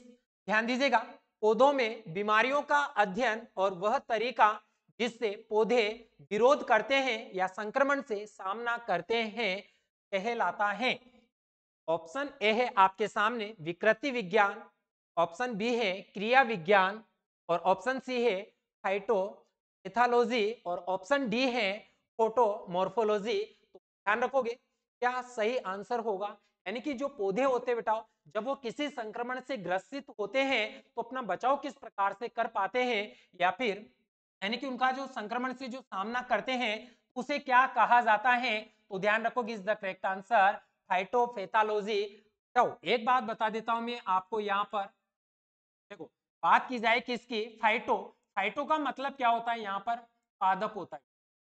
ध्यान दीजिएगा पौधों में बीमारियों का अध्ययन और वह तरीका जिससे पौधे विरोध करते हैं या संक्रमण से सामना करते हैं कहलाता है ऑप्शन ए है आपके सामने विकृति विज्ञान ऑप्शन बी है क्रिया विज्ञान और ऑप्शन सी है फाइटो और ऑप्शन डी है फोटोमोर्फोलॉजी तो ध्यान रखोगे क्या सही आंसर होगा यानी कि जो पौधे होते बेटा जब वो किसी संक्रमण से ग्रसित होते हैं तो अपना बचाव किस प्रकार से कर पाते हैं या फिर यानी कि उनका जो संक्रमण से जो सामना करते हैं उसे क्या कहा जाता है तो ध्यान रखोगे is the correct answer phytopathology तो एक बात बता देता हूं मैं आपको यहाँ पर देखो बात की जाए किसकी फाइटो फाइटो का मतलब क्या होता है यहाँ पर पादप होता है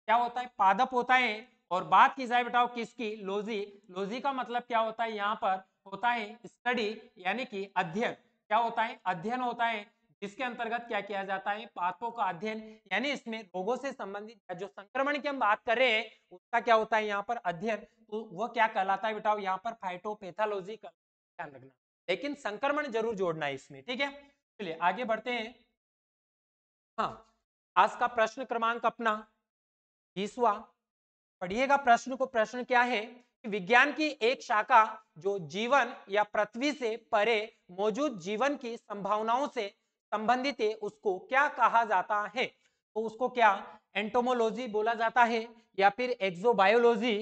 क्या होता है पादप होता है और बात की जाए बताओ किसकी लोजी लोजी का मतलब क्या होता है यहाँ पर होता है स्टडी यानी कि अध्ययन क्या होता है अध्ययन होता है इसके अंतर्गत क्या किया जाता है पाथों का अध्ययन यानी इसमें रोगों से संबंधित जो संक्रमण की हम बात कर रहे हैं उसका क्या होता है यहाँ पर अध्ययन तो वो क्या कहलाता है बेटा यहाँ पर फाइटोपैथोलॉजी का ध्यान रखना लेकिन संक्रमण जरूर जोड़ना है इसमें ठीक है चलिए आगे बढ़ते हैं हाँ आज का प्रश्न क्रमांक अपना बीसवा पढ़िएगा प्रश्न को प्रश्न क्या है विज्ञान की एक शाखा जो जीवन या पृथ्वी से परे मौजूद जीवन की संभावनाओं से संबंधित है उसको क्या कहा जाता है तो उसको क्या एंटोमोलॉजी बोला जाता है या फिर एक्सोबायोलॉजी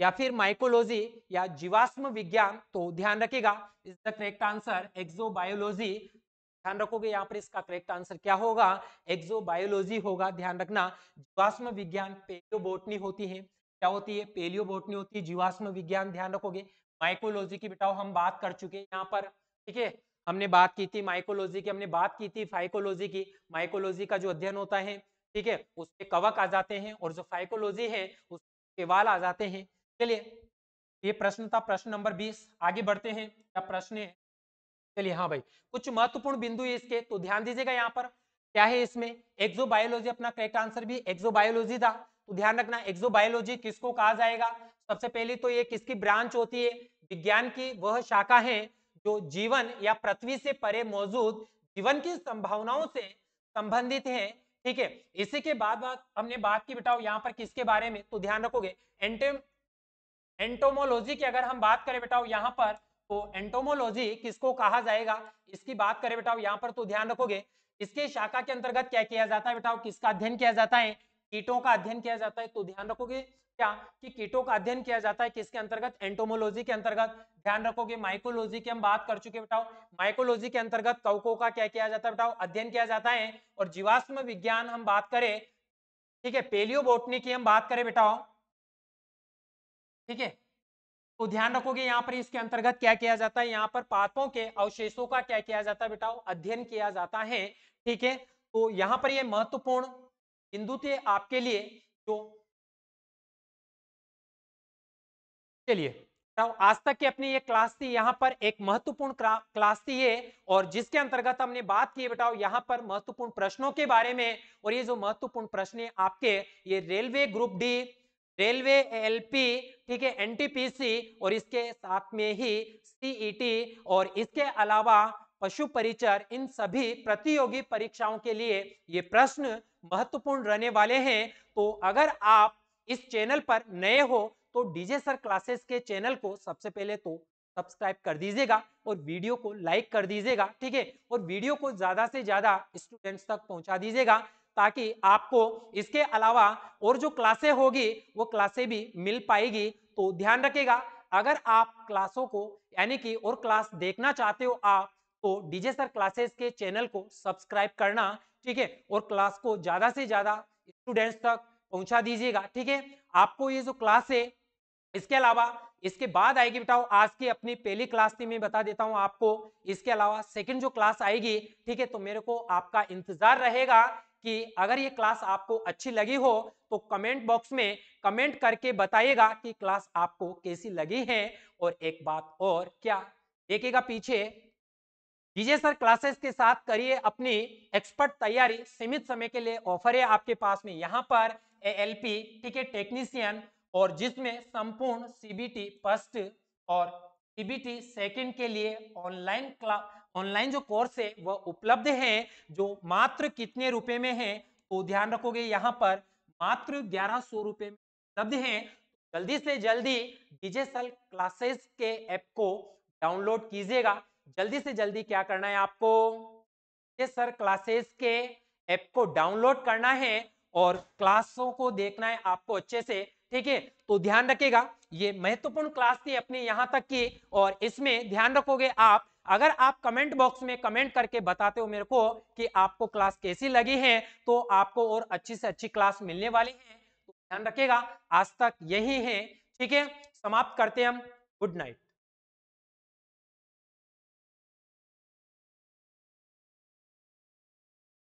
या फिर माइकोलॉजी या जीवाश्म विज्ञान तो ध्यान रखेगा इसका करेक्ट आंसर एक्सोबायोलॉजी ध्यान रखोगे यहाँ पर इसका करेक्ट आंसर क्या होगा एक्सोबायोलॉजी होगा ध्यान रखना जीवाश्म विज्ञान पेलियोबोटनी होती है क्या होती है पेलियोबोटनी होती है जीवाश्म विज्ञान ध्यान रखोगे माइकोलॉजी की बेटाओ हम बात कर चुके हैं यहाँ पर ठीक है हमने बात की थी माइकोलॉजी की हमने बात की थी फाइकोलॉजी की माइकोलॉजी का जो अध्ययन होता है ठीक है उसके कवक आ जाते हैं और जो फाइकोलॉजी है उसके वाल आ जाते हैं चलिए ये प्रश्न था प्रश्न नंबर बीस आगे बढ़ते हैं क्या प्रश्न है चलिए हाँ भाई कुछ महत्वपूर्ण बिंदु इसके तो ध्यान दीजिएगा यहाँ पर क्या है इसमें बायोलॉजी अपना करेक्ट आंसर भी बायोलॉजी था तो ध्यान रखना बायोलॉजी किसको कहा जाएगा सबसे पहले तो ये किसकी ब्रांच होती है विज्ञान की वह शाखा है जो जीवन या पृथ्वी से परे मौजूद जीवन की संभावनाओं से संबंधित है ठीक है इसी के बाद बात हमने बात की बेटा यहाँ पर किसके बारे में तो ध्यान रखोगे एंटेम एंटोमोलॉजी की अगर हम बात करें बेटाओ यहाँ पर तो एंटोमोलॉजी किसको कहा जाएगा इसकी बात करें बेटाओ यहाँ पर तो ध्यान रखोगे इसके शाखा के अंतर्गत क्या किया जाता है बेटाओ किसका अध्ययन किया जाता है कीटों का अध्ययन किया जाता है तो ध्यान रखोगे क्या कि कीटों का अध्ययन किया जाता है किसके अंतर्गत एंटोमोलॉजी के अंतर्गत ध्यान रखोगे माइकोलॉजी की हम बात कर चुके बताओ माइकोलॉजी के अंतर्गत कवकों का क्या किया जाता है बताओ अध्ययन किया जाता है और जीवाश्म विज्ञान हम बात करें ठीक है पेलियोबोटनी की हम बात करें बेटा ठीक है तो ध्यान रखोगे यहाँ पर इसके अंतर्गत क्या किया जाता है यहाँ पर पादपों के अवशेषों का क्या किया जाता है बेटा अध्ययन किया जाता है ठीक है तो यहाँ पर ये महत्वपूर्ण बिंदु थे आपके लिए जो चलिए तो आज तक की अपनी ये क्लास थी यहाँ पर एक महत्वपूर्ण क्लास थी ये और जिसके अंतर्गत हमने बात की बेटाओ यहाँ पर महत्वपूर्ण प्रश्नों के बारे में और ये जो महत्वपूर्ण प्रश्न है आपके ये railway group D railway LP ठीक है एनटीपीसी और इसके साथ में ही सीईटी और इसके अलावा पशु परिचर इन सभी प्रतियोगी परीक्षाओं के लिए ये प्रश्न महत्वपूर्ण रहने वाले हैं तो अगर आप इस चैनल पर नए हो तो डीजे सर क्लासेस के चैनल को सबसे पहले तो सब्सक्राइब कर दीजिएगा और वीडियो को लाइक कर दीजिएगा ठीक है और वीडियो को ज्यादा से ज्यादा स्टूडेंट्स तक पहुंचा दीजिएगा ताकि आपको इसके अलावा और जो क्लासे होगी वो क्लासे भी मिल पाएगी तो ध्यान रखेगा अगर आप क्लासों को यानी कि और क्लास देखना चाहते हो आप तो डीजे सर क्लासेस के चैनल को सब्सक्राइब करना ठीक है और क्लास को ज्यादा से ज्यादा स्टूडेंट्स तक पहुंचा दीजिएगा ठीक है आपको ये जो क्लास है इसके अलावा इसके बाद आएगी बेटाओ आज की अपनी पहली क्लास थी मैं बता देता हूं आपको इसके अलावा सेकंड जो क्लास आएगी ठीक है तो मेरे को आपका इंतजार रहेगा कि अगर ये क्लास आपको अच्छी लगी हो तो कमेंट बॉक्स में कमेंट करके बताइएगा कि क्लास आपको कैसी लगी है और एक बात और क्या देखिएगा पीछे डीजे सर क्लासेस के साथ करिए अपनी एक्सपर्ट तैयारी सीमित समय के लिए ऑफर है आपके पास में यहाँ पर ए ठीक है टेक्नीशियन और जिसमें संपूर्ण सीबीटी फर्स्ट और सीबीटी सेकंड के लिए ऑनलाइन ऑनलाइन जो कोर्स है वह उपलब्ध है जो मात्र कितने रुपए में है तो ध्यान रखोगे यहाँ पर मात्र ग्यारह सौ रुपए में उपलब्ध है जल्दी से जल्दी डिजेसल क्लासेस के ऐप को डाउनलोड कीजिएगा जल्दी से जल्दी क्या करना है आपको ये सर क्लासेस के ऐप को डाउनलोड करना है और क्लासों को देखना है आपको अच्छे से ठीक है तो ध्यान रखेगा ये महत्वपूर्ण क्लास थी अपनी यहां तक की और इसमें ध्यान रखोगे आप अगर आप कमेंट बॉक्स में कमेंट करके बताते हो मेरे को कि आपको क्लास कैसी लगी है तो आपको और अच्छी से अच्छी क्लास मिलने वाली है तो ध्यान रखेगा आज तक यही है ठीक है समाप्त करते हम गुड नाइट